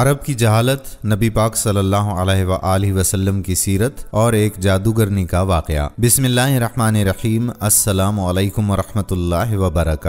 अरब की जहालत नबी पाक सल्लल्लाहु अलैहि वसल्लम की सीरत और एक जादूगरनी का वाक़ बिसमीम असलकम वरहमल वबरक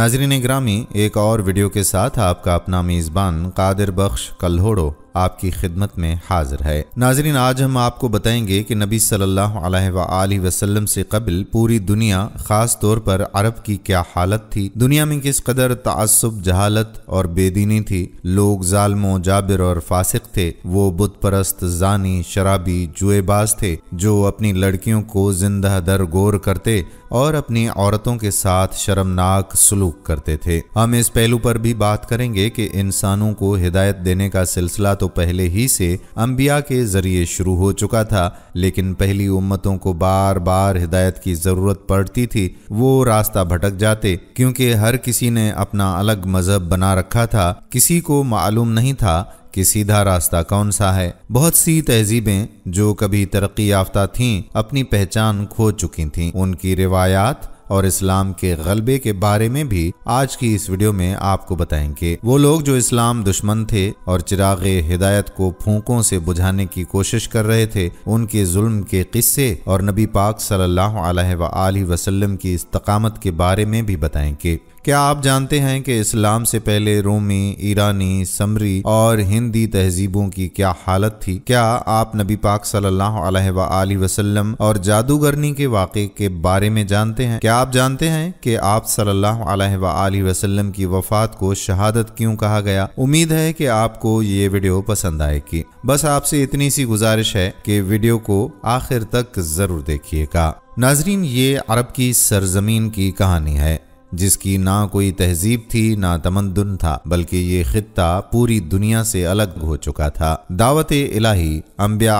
नाजरीन ग्रामी एक और वीडियो के साथ आपका अपना मेज़बान कादिर बख्श कल्होड़ो आपकी खिदमत में हाजिर है नाजरीन आज हम आपको बताएंगे कि नबी सल्लल्लाहु अलैहि वसल्लम से कबल पूरी दुनिया खास तौर पर अरब की क्या हालत थी दुनिया में किस कदर तसब जहालत और बेदीनी थी लोग जालमो जाबिर और फासिक थे वो बुत परस्त जानी शराबी जुएबाज थे जो अपनी लड़कियों को जिंदा दर गौर करते और अपनी औरतों के साथ शर्मनाक सलूक करते थे हम इस पहलू पर भी बात करेंगे कि इंसानों को हिदायत देने का सिलसिला तो पहले ही से अम्बिया के जरिए शुरू हो चुका था लेकिन पहली उम्मतों को बार बार हिदायत की जरूरत पड़ती थी वो रास्ता भटक जाते क्योंकि हर किसी ने अपना अलग मजहब बना रखा था किसी को मालूम नहीं था कि सीधा रास्ता कौन सा है बहुत सी तहजीबें जो कभी तरक्की याफ्ता थीं अपनी पहचान खो चुकी थीं उनकी रिवायात और इस्लाम के गलबे के बारे में भी आज की इस वीडियो में आपको बताएंगे वो लोग जो इस्लाम दुश्मन थे और चिराग हिदायत को फूकों से बुझाने की कोशिश कर रहे थे उनके जुल्म के किस्से और नबी पाक सल्लल्लाहु अलैहि वसल्लम की इस्तकामत के बारे में भी बताएंगे क्या आप जानते हैं कि इस्लाम से पहले रोमी ईरानी समरी और हिंदी तहजीबों की क्या हालत थी क्या आप नबी पाक सल्लल्लाहु अलैहि वसल्लम और जादूगरनी के वाक़े के बारे में जानते हैं क्या आप जानते हैं कि आप सल्लल्लाहु अलैहि वसल्लम की वफात को शहादत क्यों कहा गया उम्मीद है कि आपको ये वीडियो पसंद आएगी बस आपसे इतनी सी गुजारिश है कि वीडियो को आखिर तक ज़रूर देखिएगा नाजरीन ये अरब की सरजमीन की कहानी है जिसकी ना कोई तहजीब थी ना तमंदन था बल्कि ये खत्ता पूरी दुनिया से अलग हो चुका था दावत इलाही अम्बिया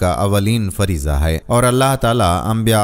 का अवलिन फरीजा है और अल्लाह ताला अम्बिया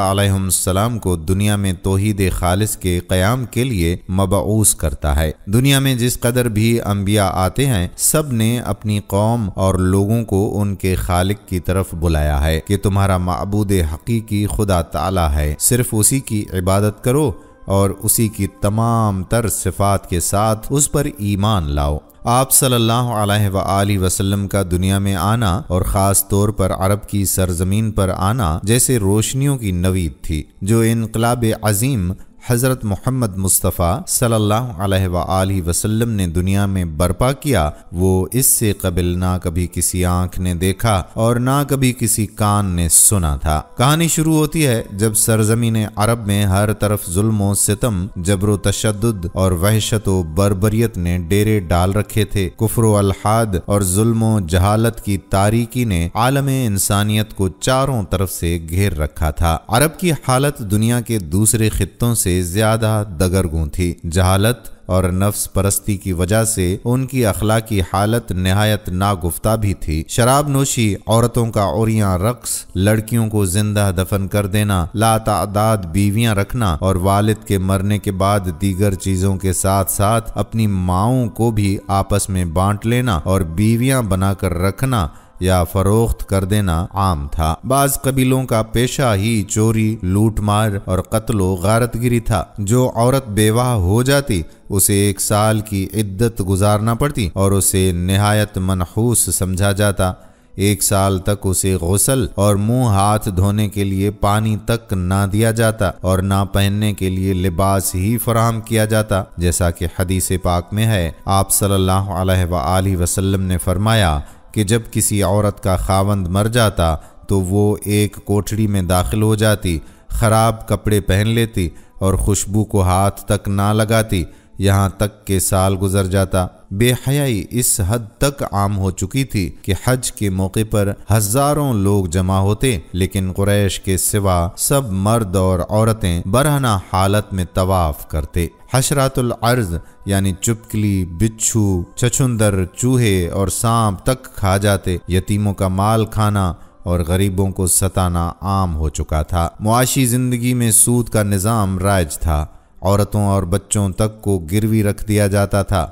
सलाम को दुनिया में तोहद खालिस के क्याम के लिए मबूस करता है दुनिया में जिस कदर भी अम्बिया आते हैं सब ने अपनी कौम और लोगों को उनके खालिक की तरफ बुलाया है कि तुम्हारा मबूद हकी खुदा ताला है सिर्फ उसी की इबादत करो और उसी की तमाम तर सिफात के साथ उस पर ईमान लाओ आप सल्लल्लाहु अलैहि वसल्लम का दुनिया में आना और ख़ास तौर पर अरब की सरजमीन पर आना जैसे रोशनियों की नवीद थी जो इनकलाब अजीम हज़रत मोहम्मद मुस्तफ़ा सल्लल्लाहु अलैहि वसल्लम ने दुनिया में बर्पा किया वो इससे कबिल ना कभी किसी आंख ने देखा और ना कभी किसी कान ने सुना था कहानी शुरू होती है जब सरजमीन अरब में हर तरफ जुल्म सितम जबरो तशद और वहशत बरबरीत ने डेरे डाल रखे थे कुफर अलहाद और जुल्म जहालत की तारीकी ने आलम इंसानियत को चारों तरफ से घेर रखा था अरब की हालत दुनिया के दूसरे खितों से से ज्यादा दगरगू थी जहालत और नफ्स परस्ती की वजह से उनकी अखलाकी हालत नहायत नागुफ्ता भी थी शराब नोशी औरतों का औरिया रक्स लड़कियों को जिंदा दफन कर देना लातादाद बीवियां रखना और वालिद के मरने के बाद दीगर चीज़ों के साथ साथ अपनी माओ को भी आपस में बांट लेना और बीवियां बनाकर रखना या फरोख्त कर देना आम था बाज कबीलों का पेशा ही चोरी लूटमार और कत्लो गारतगिरी था जो औरत बेवाह हो जाती उसे एक साल की इद्दत गुजारना पड़ती और उसे नहायत मनहूस समझा जाता एक साल तक उसे गौसल और मुंह हाथ धोने के लिए पानी तक ना दिया जाता और ना पहनने के लिए लिबास ही फराहम किया जाता जैसा कि हदीस पाक में है आप सल्लल्लाहु अलैहि वसल्लम ने फरमाया कि जब किसी औरत का खावंद मर जाता तो वो एक कोठड़ी में दाखिल हो जाती ख़राब कपड़े पहन लेती और खुशबू को हाथ तक ना लगाती यहाँ तक के साल गुजर जाता बेहयाई इस हद तक आम हो चुकी थी कि हज के मौके पर हजारों लोग जमा होते लेकिन कुरैश के सिवा सब मर्द और औरतें बरहना हालत में तवाफ करते हशरातुल अर्ज यानी चुपकली बिच्छू छछुंदर चूहे और सांप तक खा जाते यतीमों का माल खाना और गरीबों को सताना आम हो चुका था मुआशी ज़िंदगी में सूद का निज़ाम राज था औरतों और बच्चों तक को गिरवी रख दिया जाता था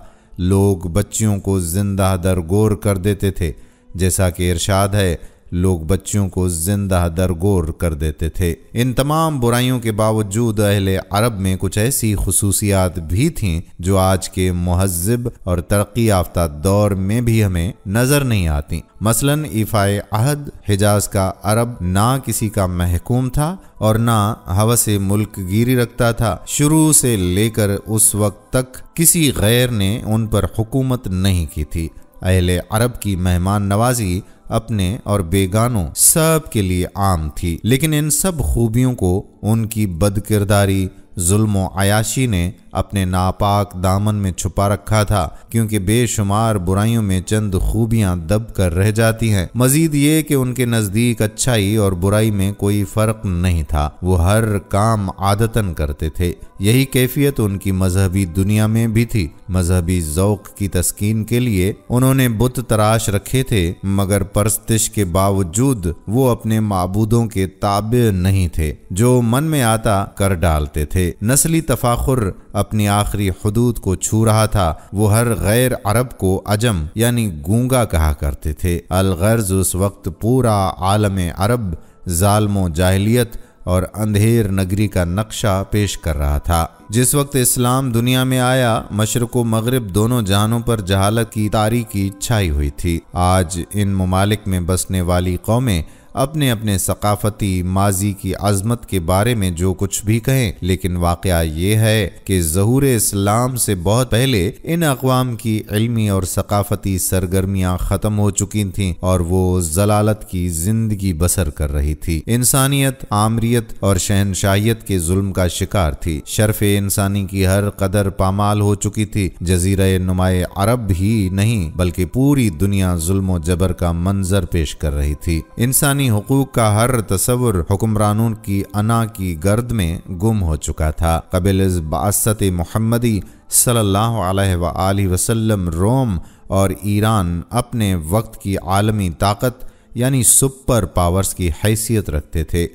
लोग बच्चियों को जिंदा दर गोर कर देते थे जैसा कि इरशाद है लोग बच्चियों को जिंदा दरगोर कर देते थे इन तमाम बुराइयों के बावजूद अहले अरब में कुछ ऐसी खसूसियात भी थीं जो आज के महजब और तरक्की याफ्ता दौर में भी हमें नजर नहीं आती मसलन इफ़ाए अहद हिजाज का अरब ना किसी का महकूम था और ना हवा से मुल्क गिरी रखता था शुरू से लेकर उस वक्त तक किसी गैर ने उन पर हुकूमत नहीं की थी अहले अरब की मेहमान नवाजी अपने और बेगानों सब के लिए आम थी लेकिन इन सब खूबियों को उनकी बदकिरदारी जुल्म आयाशी ने अपने नापाक दामन में छुपा रखा था क्योंकि बेशुमार बुराइयों में चंद खूबियां दब कर रह जाती हैं मजीद ये कि उनके नज़दीक अच्छाई और बुराई में कोई फ़र्क नहीं था वो हर काम आदतन करते थे यही कैफियत उनकी मजहबी दुनिया में भी थी मजहबी जौक की तस्कीन के लिए उन्होंने बुत तराश रखे थे मगर परस्तिश के बावजूद वो अपने मबूदों के ताबे नहीं थे जो मन में आता कर डालते थे नस्ली तफाखुर अपनी आखिरी हदूद को छू रहा था वो हर गैर अरब को अजम यानी गूंगा कहा करते थे अलगर्ज उस वक्त पूरा आलम अरब जालमो जाहलीत और अंधेर नगरी का नक्शा पेश कर रहा था जिस वक्त इस्लाम दुनिया में आया मशरक मगरब दोनों जहानों पर जहालत की तारीखी छाई हुई थी आज इन ममालिक में बसने वाली कौमें अपने अपने सकाफती माजी की आजमत के बारे में जो कुछ भी कहें लेकिन वाक़ ये है कि जहूर इस्लाम से बहुत पहले इन अकवाम की इलमी और सकाफती सरगर्मियाँ ख़त्म हो चुकी थीं और वो जलालत की जिंदगी बसर कर रही थी इंसानियत आमरीत और शहनशाहियत के जुल्म का शिकार थी शर्फ इंसानी की हर कदर पामाल हो चुकी थी जजीरा नुमाए अरब ही नहीं बल्कि पूरी दुनिया जुल्म जबर का मंजर पेश कर रही थी इंसानी इंसानी हकूक़ का हर तस्वर हुक्मरानों की अना की गर्द में गुम हो चुका था कबिल बासत मोहम्मदी सल्लल्लाहु वसलम रोम और ईरान अपने वक्त की आलमी ताकत यानी सुपर पावर्स की हैसियत रखते थे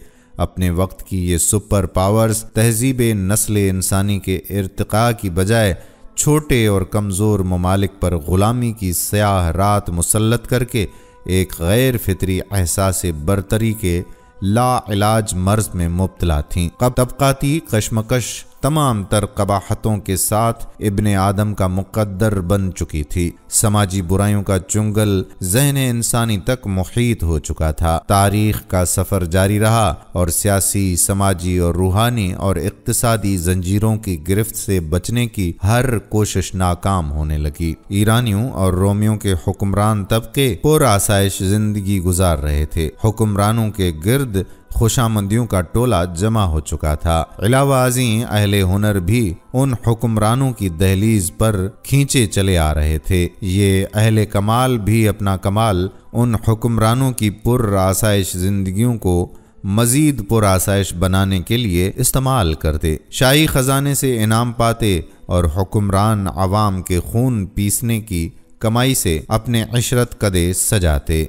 अपने वक्त की ये सुपर पावर्स तहजीब नस्ल इंसानी के इरतका की बजाय छोटे और कमज़ोर ममालिक पर ग़ुलामी की स्याह रात मुसलत करके एक गैर फितरी एहसास बरतरी के लाइलाज मर्ज में मुबतला थीं कब तबकाती कशमकश तमाम तर कबाहतों के साथ इबन आदम का मुकद्दर बन चुकी थी समाजी बुराइयों का चुंगल जहन इंसानी तक मुहित हो चुका था तारीख का सफर जारी रहा और सियासी समाजी और रूहानी और इकतसादी जंजीरों की गिरफ्त से बचने की हर कोशिश नाकाम होने लगी ईरानियों और रोमियों के हुक्मरान तबके पुर आसाइश जिंदगी गुजार रहे थे हुक्मरानों के गिर्द खुशामंदियों का टोला जमा हो चुका था अलावा अजी अहले हुनर भी उन हुक्मरानों की दहलीज पर खींचे चले आ रहे थे ये अहले कमाल भी अपना कमाल उन हुक्मरानों की पुर आसाइश जिंदगियों को मजीद आसाइश बनाने के लिए इस्तेमाल करते शाही ख़जाने से इनाम पाते और हुक्मरान आवाम के खून पीसने की कमाई से अपने अशरत कदे सजाते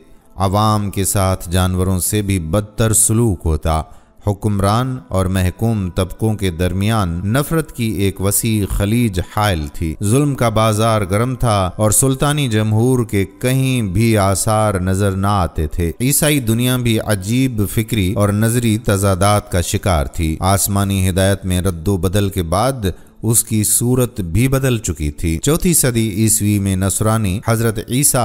आवाम के साथ जानवरों से भी बदतर सलूक होता हुक्मरान और महकूम तबकों के दरमियान नफरत की एक वसी खलीज हायल थी जुल्म का बाजार गर्म था और सुल्तानी जमहूर के कहीं भी आसार नजर न आते थे ईसाई दुनिया भी अजीब फिक्री और नजरी तजादात का शिकार थी आसमानी हिदायत में रद्दो बदल के बाद उसकी सूरत भी बदल चुकी थी चौथी सदी ईस्वी में नसरानी हजरत ईसा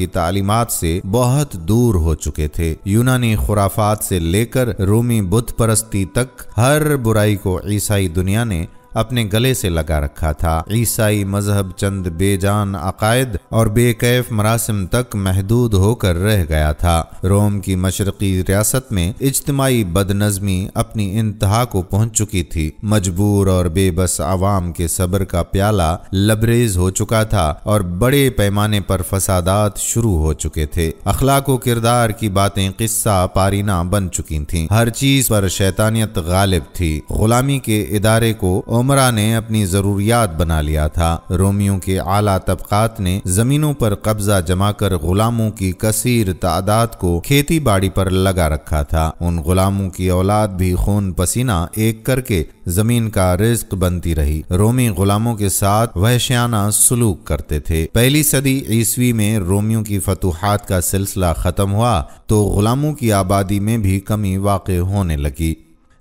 की तालीमत से बहुत दूर हो चुके थे यूनानी खुराफात से लेकर रोमी बुद्ध परस्ती तक हर बुराई को ईसाई दुनिया ने अपने गले से लगा रखा था ईसाई मजहब चंद बेजान अकायद और बेकैफ मरासम तक महदूद होकर रह गया था रोम की मशरकी रियासत में इज्तमाही बदनज़मी अपनी इंतहा को पहुंच चुकी थी मजबूर और बेबस आवाम के सब्र का प्याला लबरेज हो चुका था और बड़े पैमाने पर फसादात शुरू हो चुके थे अखलाक किरदार की बातें किस्सा पारीना बन चुकी थी हर चीज पर शैतानियत गालिब थी गुलामी के इदारे को उमरा ने अपनी ज़रूरियात बना लिया था रोमियों के आला तबकात ने ज़मीनों पर कब्जा जमा कर गुलामों की कसीर तादाद को खेती बाड़ी पर लगा रखा था उन गुलामों की औलाद भी खून पसीना एक करके जमीन का रिस्क बनती रही रोमी गुलामों के साथ वहशियाना सलूक करते थे पहली सदी ईस्वी में रोमियों की फतूहत का सिलसिला ख़त्म हुआ तो गुलामों की आबादी में भी कमी वाक़ होने लगी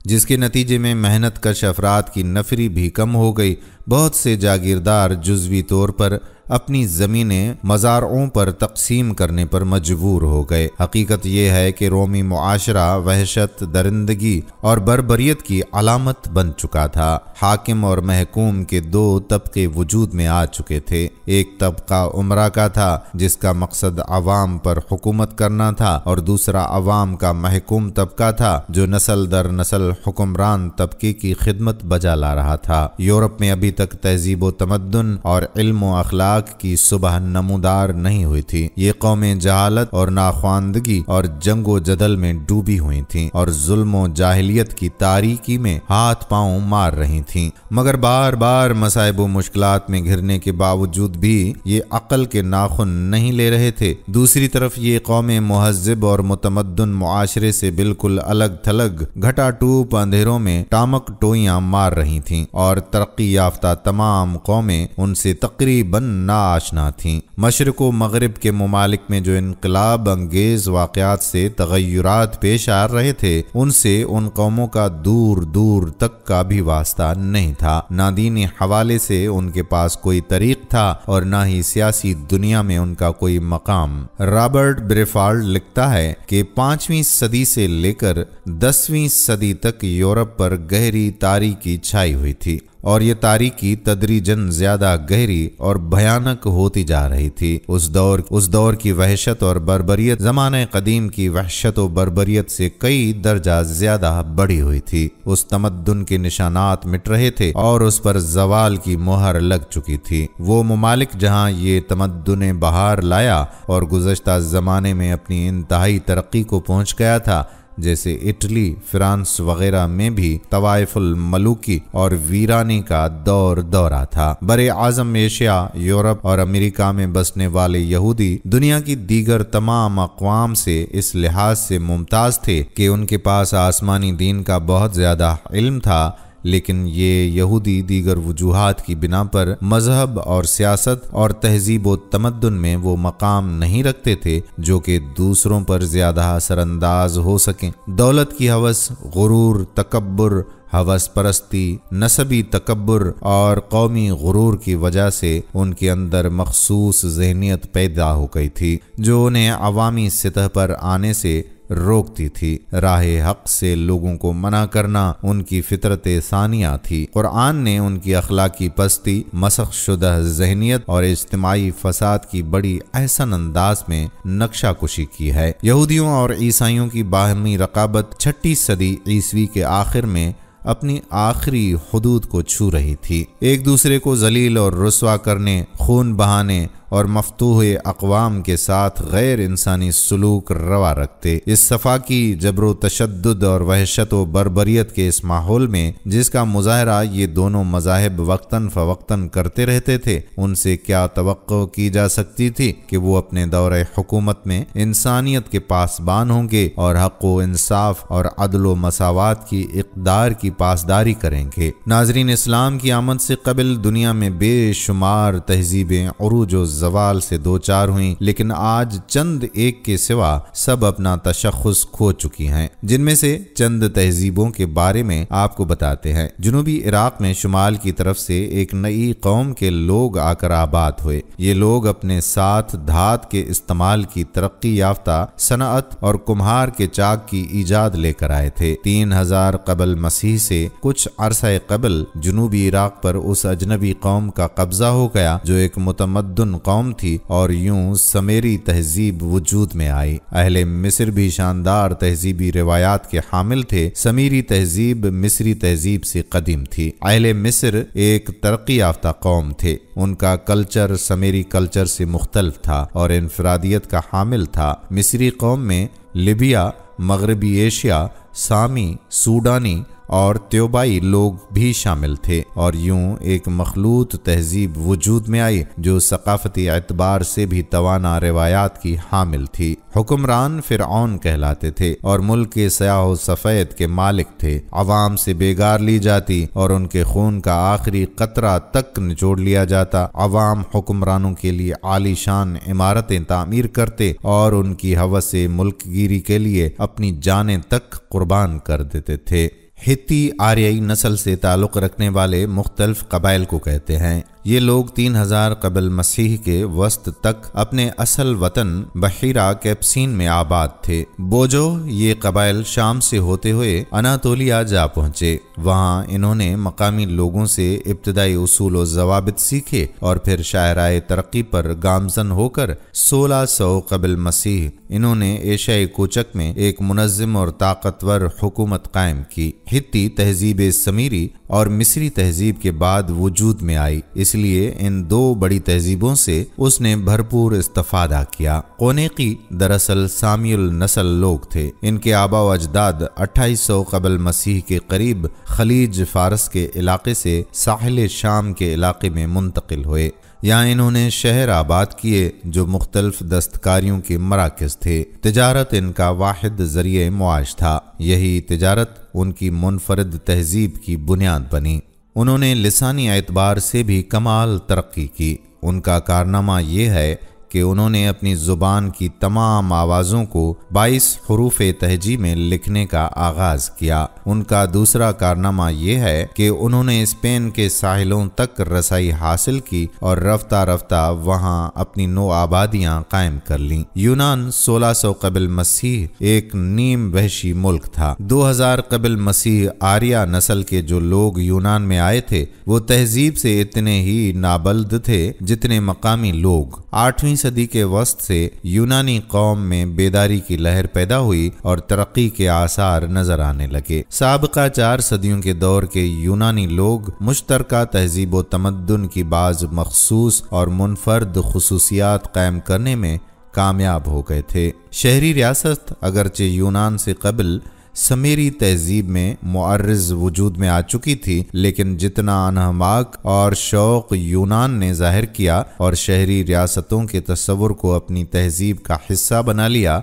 जिसके नतीजे में मेहनत कश अफराद की नफरी भी कम हो गई बहुत से जागीरदार जुजवी तौर पर अपनी ज़मीनें मज़ारों पर तकसीम करने पर मजबूर हो गए हकीकत यह है कि रोमी मुआशरा वहशत दरिंदगी और बरबरीत की अलामत बन चुका था हाकिम और महकूम के दो तबके वजूद में आ चुके थे एक तबका उमरा का था जिसका मकसद अवाम पर हुकूमत करना था और दूसरा अवाम का महकूम तबका था जो नस्ल दर नस्ल हुक्मरान तबके की खिदमत बजा ला रहा था यूरोप में अभी तक तहजीब तमदन और इल्म अखलाक इलाक की सुबह नमोदार नहीं हुई थी ये कौमें जहालत और नाख्वानदगी और जंगो जदल में डूबी हुई थी और जुल्मो जाहलीत की तारीकी में हाथ पाओ मार रही थी मगर बार बार मसाइब मुश्किल में घिरने के बावजूद भी ये अकल के नाखुन नहीं ले रहे थे दूसरी तरफ ये कौमें महजब और मुतमदन माशरे से बिल्कुल अलग थलग घटा टूप अंधेरों में टामक टोइया मार रही थी और तरक्की याफ्ता तमाम कौमें उनसे तकरीबन आशना थीं मशरक मगरब के ममालिक में जो इनकलाब अंगेज वाक़ात से तगैरत पेश आ रहे थे उनसे उन कौमों का दूर दूर तक का भी वास्ता नहीं था ना दीनी हवाले से उनके पास कोई तरीक था और ना ही सियासी दुनिया में उनका कोई मकाम रॉबर्ट ब्रेफाल्ड लिखता है कि पांचवीं सदी से लेकर दसवीं सदी तक यूरोप पर गहरी तारी की छाई हुई थी और ये तारीकी तदरीजन ज्यादा गहरी और भयानक होती जा रही थी उस दौर उस दौर की वहशत और बर्बरियत जमाने कदीम की वहशत और बर्बरियत से कई दर्जा ज्यादा बढ़ी हुई थी उस तमद्दन के निशानात मिट रहे थे और उस पर जवाल की मोहर लग चुकी थी वो ममालिक जहाँ ये तमद्दन बाहर लाया और गुजशत जमाने में अपनी इंतहाई तरक्की को पहुंच गया था जैसे इटली फ्रांस वगैरह में भी तवायफुल मलुकी और वीरानी का दौर दौरा था बड़े आजम एशिया यूरोप और अमेरिका में बसने वाले यहूदी दुनिया की दीगर तमाम अकवाम से इस लिहाज से मुमताज थे कि उनके पास आसमानी दीन का बहुत ज्यादा इल्म था लेकिन ये यहूदी दीगर वजूहत की बिना पर मजहब और सियासत और तहजीब व में वो मकाम नहीं रखते थे जो कि दूसरों पर ज्यादा असरअंदाज हो सकें दौलत की हवस गुरूर तकबर हवस परस्ती नसबी तकबर और कौमी गुरूर की वजह से उनके अंदर मखसूस जहनीत पैदा हो गई थी जो उन्हें अवामी सतह पर आने से रोकती थी राह हक से लोगों को मना करना उनकी फितरत सानिया थी कुरान ने उनकी अखलाकी पस्ती मसख शुदा जहनीत और इज्तमाही फसाद की बड़ी अहसन अंदाज में नक्शा कुशी की है यहूदियों और ईसाइयों की बाहमी रकाबत छठी सदी ईस्वी के आखिर में अपनी आखिरी हदूद को छू रही थी एक दूसरे को जलील और रसवा करने खून बहाने और मफतूह अकवाम के साथ गैर इंसानी सलूक रवा रखते इस सफ़ा की जबरो तशद और वहशत व बरबरीत के इस माहौल में जिसका मुजाहरा ये दोनों मजाहब वक्ता फ़वक्ता करते रहते थे उनसे क्या तो की जा सकती थी कि वो अपने दौर हुकूमत में इंसानियत के पासबान होंगे और हक व इंसाफ और अदल व मसावत की इकदार की पासदारी करेंगे नाजरीन इस्लाम की आमद से कबल दुनिया में बेशुमार तहजीबें अरूज जवाल से दो चार हुई लेकिन आज चंद एक के सिवा सब अपना तशखस खो चुकी हैं जिनमें से चंद तहजीबों के बारे में आपको बताते हैं जुनूबी इराक में शुमाल की तरफ से एक नई कौम के लोग आकर आबाद हुए ये लोग अपने साथ धात के इस्तेमाल की तरक्की याफ्ता सनात और कुम्हार के चाक की ईजाद लेकर आए थे तीन हजार कबल मसीह से कुछ अरसा कबल जुनूबी इराक पर उस अजनबी कौम का कब्जा हो गया जो एक मुतमदन कौम थी और यूं समेरी तहजीब वजूद में आई अहले मिस्र भी शानदार तहजीबी रिवायात के हामिल थे समीरी तहजीब मिस्री तहजीब से कदीम थी अहले मिस्र एक तरक्की याफ्ता कौम थे उनका कल्चर समेरी कल्चर से मुख्तलफ था और इनफरादियत का हामिल था मिस्री कौम में लिबिया मगरबी एशिया सामी सूडानी और त्योबाई लोग भी शामिल थे और यूं एक मखलूत तहजीब वजूद में आई जो सकाफती एतबार से भी तोाना रिवायात की हामिल थी हुक्मरान फिर कहलाते थे और मुल्क के सयाह सफ़ेद के मालिक थे आवाम से बेगार ली जाती और उनके खून का आखिरी कतरा तक निचोड़ लिया जाता आवाम हुक्मरानों के लिए आलीशान इमारतें तामीर करते और उनकी हवस गिरी के लिए अपनी जाने तक कुर्बान कर देते थे हिति आर्यी नस्ल से ताल्लुक़ रखने वाले मुख्तलफ कबाइल को कहते हैं ये लोग 3000 हज़ार कबल मसीह के वस्त तक अपने असल वतन बहिरा कैप्सिन में आबाद थे बोजो ये कबाइल शाम से होते हुए अनातोलिया जा पहुंचे वहां इन्होंने मकामी लोगों से इब्तदाई उसूल व जवाबित सीखे और फिर शायरा तरक्की पर गामजन होकर 1600 सौ कबल मसीह इन्होंने एशियाई कोचक में एक मुनजम और ताकतवर हुकूमत कायम की हित्ती तहजीब समीरी और मिस्री तहजीब के बाद वजूद में आई इसलिए इन दो बड़ी तहजीबों से उसने भरपूर इस्तफादा किया कोनेकी दरअसल सामियल नसल लोग थे इनके आबा अजदाद 2800 कबल मसीह के करीब खलीज फारस के इलाके से साहिल शाम के इलाके में मुंतकिल हुए या इन्होंने शहर आबाद किए जो मुख्तलफ दस्तकारियों के मराकज थे तजारत इनका वाद जरिए मुआश था यही तजारत उनकी मुनफरद तहजीब की बुनियाद बनी उन्होंने लसानी एतबार से भी कमाल तरक्की की उनका कारनामा ये है कि उन्होंने अपनी ज़ुबान की तमाम आवाज़ों को 22 हरूफ तहजी में लिखने का आगाज़ किया उनका दूसरा कारनामा यह है कि उन्होंने स्पेन के साहिलों तक रसाई हासिल की और रफ्ता रफ्ता वहाँ अपनी नो आबादियाँ कायम कर लीं यूनान 1600 सौ कबिल मसीह एक नीम वहशी मुल्क था 2000 कबिल मसीह आर्या नस्ल के जो लोग यूनान में आए थे वो तहजीब से इतने ही नाबल्द थे जितने मकामी लोग आठवीं सदी के वस्त से यूनानी कौम में बेदारी की लहर पैदा हुई और तरक्की के आसार नजर आने लगे सबका चार सदियों के दौर के यूनानी लोग मुश्तर तहजीब व तमदन की बाज मखसूस और मुनफर्द खसूसियात कायम करने में कामयाब हो गए थे शहरी रियासत अगरचे यूनान से कबल समीरी तहजीब में मुआरज वजूद में आ चुकी थी लेकिन जितना अनहमाक और शौक यूनान ने जाहिर किया और शहरी रियासतों के तस्वुर को अपनी तहजीब का हिस्सा बना लिया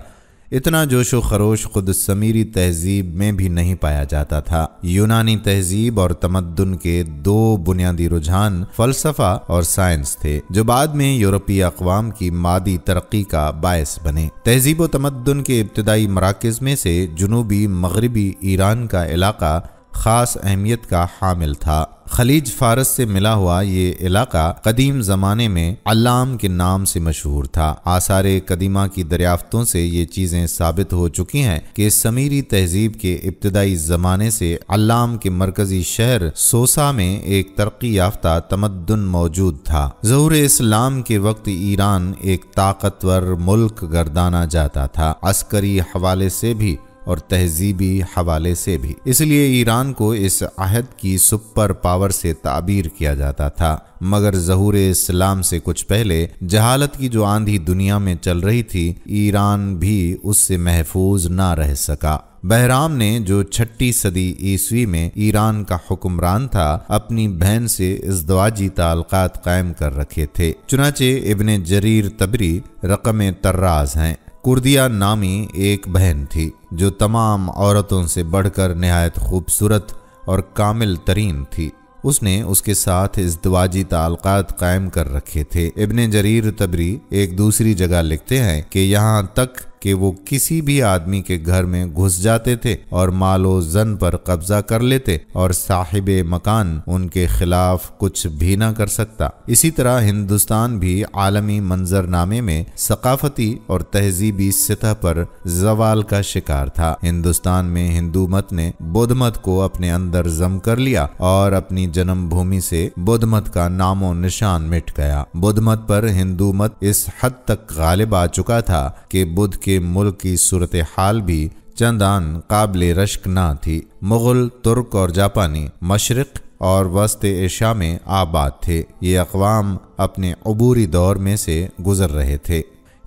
इतना जोश व खरोश खुद समीरी तहजीब में भी नहीं पाया जाता था यूनानी तहजीब और तमद्दन के दो बुनियादी रुझान फलसफा और साइंस थे जो बाद में यूरोपीय अकवाम की मादी तरक्की का बायस बने तहजीब व तमद्दन के इब्तदाई मराकज़ में से जुनूबी मगरबी ईरान का इलाका ख़ास अहमियत का हामिल था खलीज फारस से मिला हुआ ये इलाका कदीम ज़माने में अल्लाम के नाम से मशहूर था आसार कदीमा की दरियाफ्तों से ये चीज़ें साबित हो चुकी हैं कि समीरी तहजीब के इब्तदाई ज़माने से अलाम के मरकज़ी शहर सोसा में एक तरक्की याफ्ता तमदन मौजूद था जहूर इस्लाम के वक्त ईरान एक ताकतवर मुल्क गर्दाना जाता था अस्करी हवाले से भी और तहजीबी हवाले से भी इसलिए ईरान को इस अहद की सुपर पावर से ताबीर किया जाता था मगर जहूर इस्लाम से कुछ पहले जहालत की जो आंधी दुनिया में चल रही थी ईरान भी उससे महफूज ना रह सका बहराम ने जो छठी सदी ईस्वी में ईरान का हुक्मरान था अपनी बहन से दवाजी ताल्लुकात कायम कर रखे थे चुनाचे इबन जरीर तबरी रकम तर्राज हैं कुर्दिया नामी एक बहन थी जो तमाम औरतों से बढ़कर नहायत खूबसूरत और कामिल तरीन थी उसने उसके साथ इस दवाजी ताल्लक़ात कायम कर रखे थे इब्ने जरीर तबरी एक दूसरी जगह लिखते हैं कि यहाँ तक कि वो किसी भी आदमी के घर में घुस जाते थे और मालो जन पर कब्जा कर लेते और साहिब मकान उनके खिलाफ कुछ भी ना कर सकता इसी तरह हिंदुस्तान भी आलमी मंजरनामे में सकाफती और तहजीबी सतह पर जवाल का शिकार था हिंदुस्तान में हिंदू मत ने बुद्ध मत को अपने अंदर जम कर लिया और अपनी जन्मभूमि से बुद्ध मत का नामो निशान मिट गया बुद्ध मत पर हिंदू मत इस हद तक गालिब आ चुका था कि बुद्ध के के मुल्क की सूरत हाल भी चंदान काबिल रश्क ना थी मुग़ल तुर्क और जापानी मशरक़ और वस्त एशिया में आबाद थे ये अकवाम अपने अबूरी दौर में से गुज़र रहे थे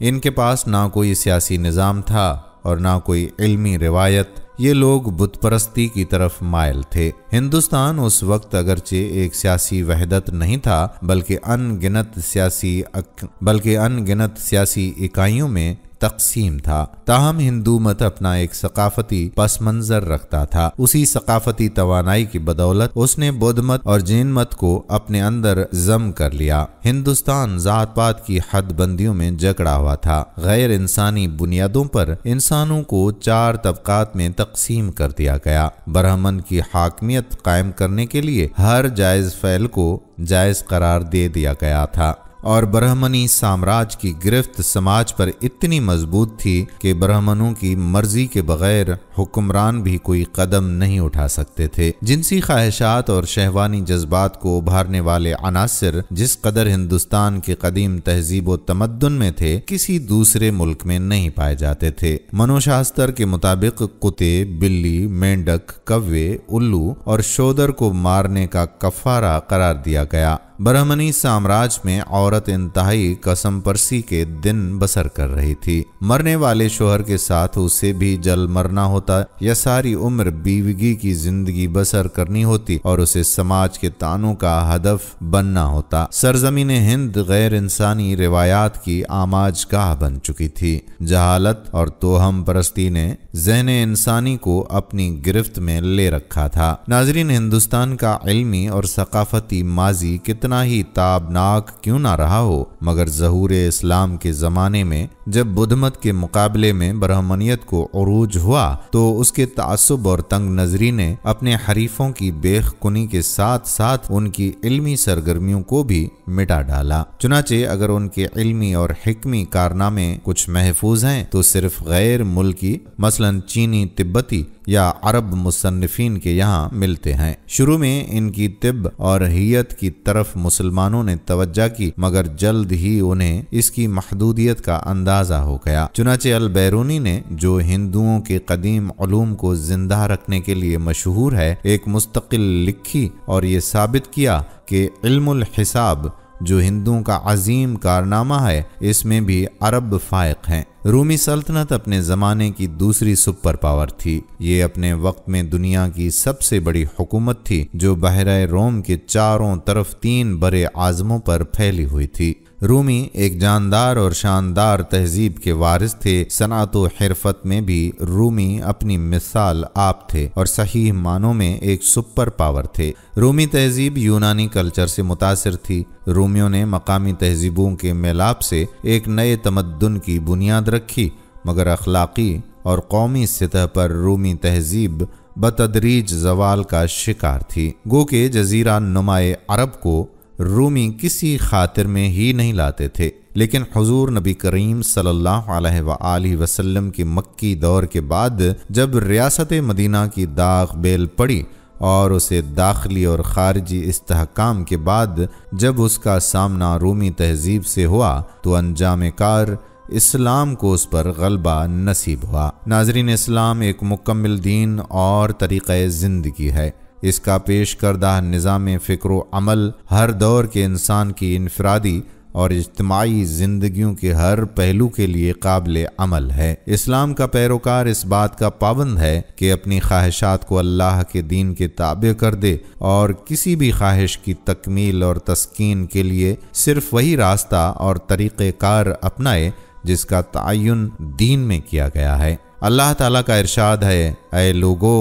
इनके पास ना कोई सियासी निज़ाम था और ना कोई इल्मी रिवायत ये लोग बुत की तरफ मायल थे हिंदुस्तान उस वक्त अगरचे एक सियासी वहदत नहीं था बल्कि अनगिनत सियासी अक... बल्कि अनगिनत सियासी इकाइयों में तकसीम था ताहम हिंदू मत अपना एक सकाफती पस मंजर रखता था उसी सकाफती तो की बदौलत उसने बुद्ध मत और जैन मत को अपने अंदर जम कर लिया हिंदुस्तान जात पात की हद बंदियों में जकड़ा हुआ था गैर इंसानी बुनियादों पर इंसानों को चार तबकात में तकसीम कर दिया गया ब्राह्मण की हाकमियत कायम करने के लिए हर जायज़ फैल को जायज़ करार दे दिया गया था और ब्राह्मणी साम्राज्य की गिरफ्त समाज पर इतनी मजबूत थी कि ब्राह्मणों की मर्जी के बगैर हुक्मरान भी कोई कदम नहीं उठा सकते थे जिनसी ख्वाहिशात और शहवानी जज्बात को उभारने वाले अनासर जिस कदर हिंदुस्तान के कदीम तहजीब व में थे किसी दूसरे मुल्क में नहीं पाए जाते थे मनोशास्त्र के मुताबिक कुत्ते बिल्ली मेंढक कव्वे उल्लू और शोदर को मारने का कफारा करार दिया गया ब्राह्मणी साम्राज्य में औरत इंतहाई कसम परसी के दिन बसर कर रही थी मरने वाले शोहर के साथ उसे भी जल मरना होता या सारी उम्र बीवगी की जिंदगी बसर करनी होती और उसे समाज के तानों का हदफ बनना होता सरजमीन हिंद गैर इंसानी रिवायात की आमाज गाह बन चुकी थी जहालत और तोहम परस्ती ने जहन इंसानी को अपनी गिरफ्त में ले रखा था नाजरीन हिंदुस्तान का इलमी और सकाफती माजी कितना इतना ही ताबनाक क्यों ना रहा हो मगर जहूर इस्लाम के ज़माने में जब बुद्धमत के मुकाबले में ब्राह्मणियत को अरूज हुआ तो उसके तसब और तंग नजरी ने अपने हरीफों की बेखकुनी के साथ साथ उनकी इलमी सरगर्मियों को भी मिटा डाला चुनाचे अगर उनके इलमी और हकमी कारनामे कुछ महफूज हैं तो सिर्फ गैर मुल्की मसलन चीनी तिब्बती या अरब मुसनफिन के यहाँ मिलते हैं शुरू में इनकी तिब और हियत की तरफ मुसलमानों ने तवज्जा की मगर जल्द ही उन्हें इसकी महदूदियत का अंदाजा हो गया चुनाचे अल बैरूनी ने जो हिंदुओं के कदीम ूम को जिंदा रखने के लिए मशहूर है एक मुस्तकिल लिखी और ये साबित किया कि इल्म हिसाब जो हिंदुओं का अजीम कारनामा है इसमें भी अरब फायक हैं रूमी सल्तनत अपने ज़माने की दूसरी सुपर पावर थी ये अपने वक्त में दुनिया की सबसे बड़ी हुकूमत थी जो बहरा रोम के चारों तरफ तीन बड़े आज़मों पर फैली हुई थी रूमी एक जानदार और शानदार तहजीब के वारिस थे सनात हरफत में भी रूमी अपनी मिसाल आप थे और सही मानों में एक सुपर पावर थे रूमी तहजीब यूनानी कल्चर से मुतासर थी रूमियों ने मकामी तहजीबों के मेलाप से एक नए तमद्दन की बुनियाद रखी मगर अखलाकी और कौमी सतह पर रूमी तहजीब बतदरीज जवाल का शिकार थी गो के जजीरा नुमाए अरब को रूमी किसी खातिर में ही नहीं लाते थे लेकिन हजूर नबी करीम सल्ला अलैहि वसल्लम की मक्की दौर के बाद जब रियासत मदीना की दाग बेल पड़ी और उसे दाखिली और खारजी इसकाम के बाद जब उसका सामना रूमी तहजीब से हुआ तो अंजाम कार इस्लाम को उस पर गलबा नसीब हुआ नाजरीन इस्लाम एक मुकम्मल दीन और तरीक़ ज़िंदगी है इसका पेश करदा निज़ाम फ़िक्र अमल हर दौर के इंसान की इनफरादी और इज्तमाही ज़िंदगियों के हर पहलू के लिए काबिल अमल है इस्लाम का पैरोकार इस बात का पाबंद है कि अपनी ख्वाहिशात को अल्लाह के दीन के ताबे कर दे और किसी भी ख्वाहिश की तकमील और तस्कीन के लिए सिर्फ वही रास्ता और तरीक़ार अपनाए जिसका तयन दीन में किया गया है अल्लाह ताला का इरशाद है अय लोगो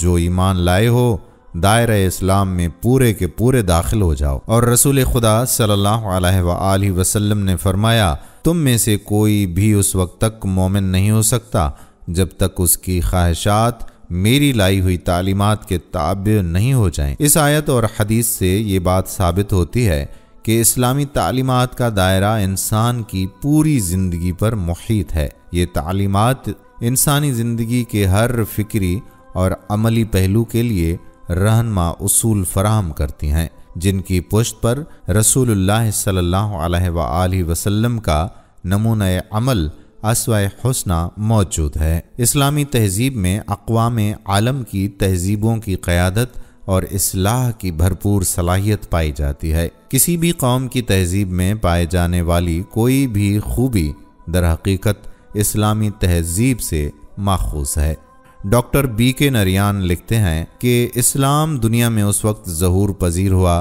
जो ईमान लाए हो दायर इस्लाम में पूरे के पूरे दाखिल हो जाओ और रसूल खुदा सल्लल्लाहु अलैहि वसल्लम ने फरमाया तुम में से कोई भी उस वक्त तक मोमिन नहीं हो सकता जब तक उसकी ख्वाहिशात मेरी लाई हुई तालीमत के ताब नहीं हो जाएं। इस आयत और हदीस से ये बात साबित होती है कि इस्लामी तालीमत का दायरा इंसान की पूरी ज़िंदगी पर मुहित है ये तालीमत इंसानी ज़िंदगी के हर फिक्री और अमली पहलू के लिए रहनमा उसूल फराहम करती हैं जिनकी पुष्ट पर रसूलुल्लाह सल्लल्लाहु वसल्लम का नमून अमल असवा हसना मौजूद है इस्लामी तहजीब में अकवाम आलम की तहजीबों की क़्यादत और इसलाह की भरपूर सलाहियत पाई जाती है किसी भी कौम की तहजीब में पाए जाने वाली कोई भी खूबी दरहकीकत इस्लामी तहजीब से माखूज है डॉक्टर बी के नरियान लिखते हैं कि इस्लाम दुनिया में उस वक्त जहूर पजीर हुआ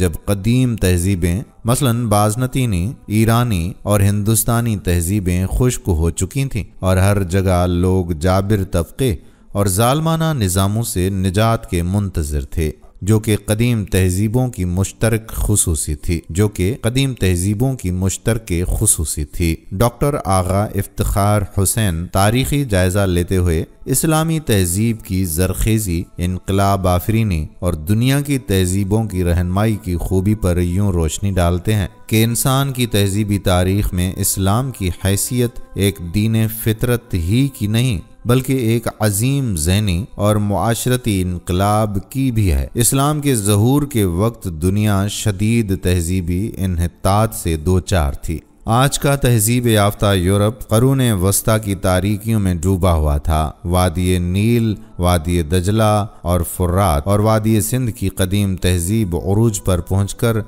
जब कदीम तहजीबें मसलन बाजनतीनी ईरानी और हिंदुस्तानी तहजीबें खुश्क हो चुकी थीं और हर जगह लोग जाबिर तबके और जालमाना निज़ामों से निजात के मुंतजर थे जो कि कदीम तहजीबों की मुश्तरक खसूसी थी जो कि कदीम तहजीबों की मुश्तरक खसूसी थी डॉक्टर आगा इफ्तार हुसैन तारीखी जायजा लेते हुए इस्लामी तहजीब की जरखेज़ी इनकलाब आफरीनी और दुनिया की तहजीबों की रहनमाई की खूबी पर यूं रोशनी डालते हैं कि इंसान की तहजीबी तारीख में इस्लाम की हैसियत एक दीन फितरत ही की नहीं बल्कि एक अजीम जहनी और माशरती इनकलाब की भी है इस्लाम के जहूर के वक्त दुनिया शदीद तहजीबी इनहतात से दो चार थी आज का तहजीब याफ्ता यूरोप करून वस्ता की तारीखियों में डूबा हुआ था वादी नील वादी दजला और फुर्रात और वादी सिंध की कदीम तहजीब अरूज पर पहुंचकर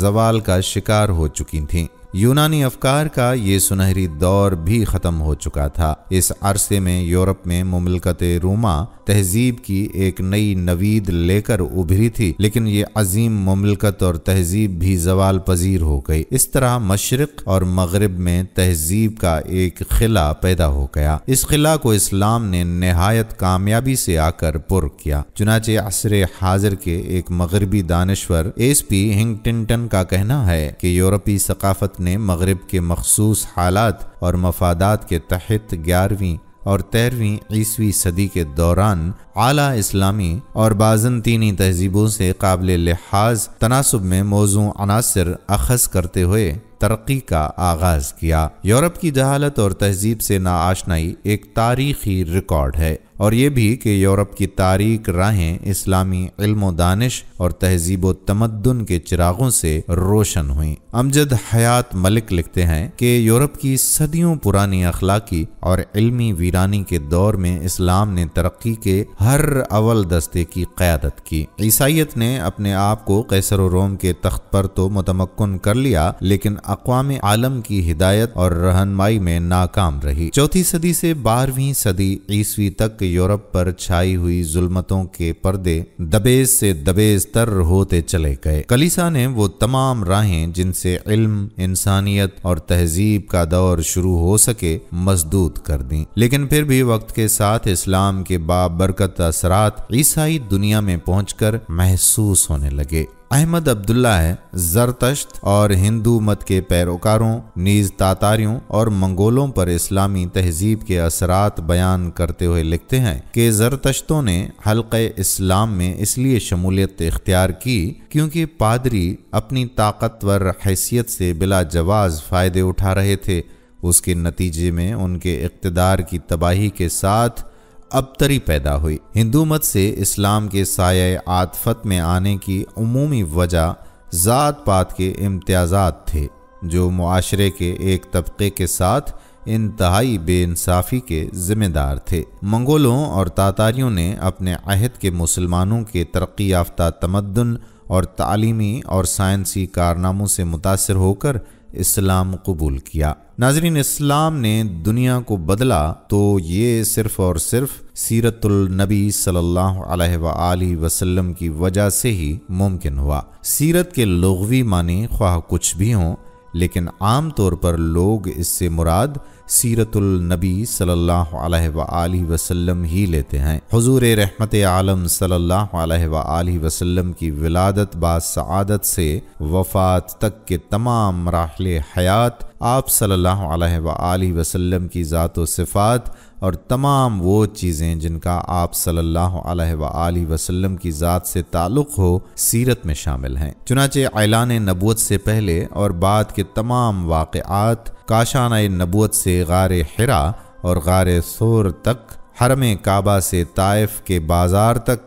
जवाल का शिकार हो चुकी थीं यूनानी अफकार का ये सुनहरी दौर भी ख़त्म हो चुका था इस अरसे में यूरोप में मुमलकत रूमा तहजीब की एक नई नवीद लेकर उभरी थी लेकिन ये अजीम ममलकत और तहजीब भी जवाल पजीर हो गई इस तरह मशरक़ और मगरब में तहजीब का एक खिला पैदा हो गया इस खिला को इस्लाम ने नहायत कामयाबी से आकर पुर किया चुनाचे असर हाजिर के एक मगरबी दानश्वर एस पी हिंगटिनटन का कहना है कि यूरोपी सकाफत ने मगरब के मखसूस हालात और मफादात के तहत ग्यारहवीं और तेरहवीं ईसवी सदी के दौरान आला इस्लामी और बाजनतीनी तहजीबों से काबिल लिहाज तनासब में मौजू अनासर अखज़ करते हुए तरक्की का आगाज़ किया यूरोप की जहालत और तहजीब से आशनाई एक तारीखी रिकॉर्ड है और ये भी कि यूरोप की तारीख राहें इस्लामी इल्म दानिश और तहजीब व तमद्दन के चिरागों से रोशन हुई अमजद हयात मलिक लिखते हैं कि यूरोप की सदियों पुरानी अखलाकी और इल्मी वीरानी के दौर में इस्लाम ने तरक्की के हर अवल दस्ते की क़्यादत की ईसाइत ने अपने आप को कैसर रोम के तख्त पर तो मुतमक्न कर लिया लेकिन अकवाम आलम की हिदायत और रहनमाई में नाकाम रही चौथी सदी से बारहवीं सदी ईस्वी तक यूरोप पर छाई हुई जुलमतों के पर्दे दबेज से दबेज तर होते चले गए कलिसा ने वो तमाम राहें जिनसे इल्म इंसानियत और तहजीब का दौर शुरू हो सके मजदूद कर दी लेकिन फिर भी वक्त के साथ इस्लाम के बाबरकत जबरदस्त असरात ईसाई दुनिया में पहुंचकर महसूस होने लगे अहमद अब्दुल्ला है जरतश्त और हिंदू मत के पैरोकारों नीज तातारियों और मंगोलों पर इस्लामी तहजीब के असरात बयान करते हुए लिखते हैं कि जरतश्तों ने हल्के इस्लाम में इसलिए शमूलियत इख्तियार की क्योंकि पादरी अपनी ताकतवर हैसियत से बिला जवाज फ़ायदे उठा रहे थे उसके नतीजे में उनके इकतदार की तबाही के साथ अबतरी पैदा हुई हिंदू मत से इस्लाम के साय आतफत में आने की अमूमी वजह ज़ात पात के इम्तियाजात थे जो माशरे के एक तबके के साथ इंतहाई बेानसाफ़ी के ज़िम्मेदार थे मंगोलों और तातारियों ने अपने अहद के मुसलमानों के तरक् याफ्ता तमदन और तालीमी और साइंसी कारनामों से मुतासर होकर इस्लाम कबूल किया नाजरीन इस्लाम ने दुनिया को बदला तो ये सिर्फ और सिर्फ सीरतुलनबी सल्ला वसलम की वजह से ही मुमकिन हुआ सीरत के लघवी माने ख्वाह कुछ भी हों लेकिन आम तौर पर लोग इससे मुराद सीरतुल नबी सल्लल्लाहु अलैहि वसल्लम ही लेते हैं हुजूर रहमत आलम सल्लल्लाहु अलैहि वसल्लम की विलादत बादत से वफात तक के तमाम मराहल हयात आप सल्लल्लाहु अलैहि वसल्लम की ज़ात सिफ़ात और तमाम वो चीज़ें जिनका आप सल्लल्लाहु अलैहि वसल्लम की ज़ात से ताल्लुक़ हो सीरत में शामिल हैं चुनाचे ऐलान नबूत से पहले और बाद के तमाम वाक़ात काशाना नबूत से गार हिरा और गार सोर तक हरम काबा से ताइफ के बाज़ार तक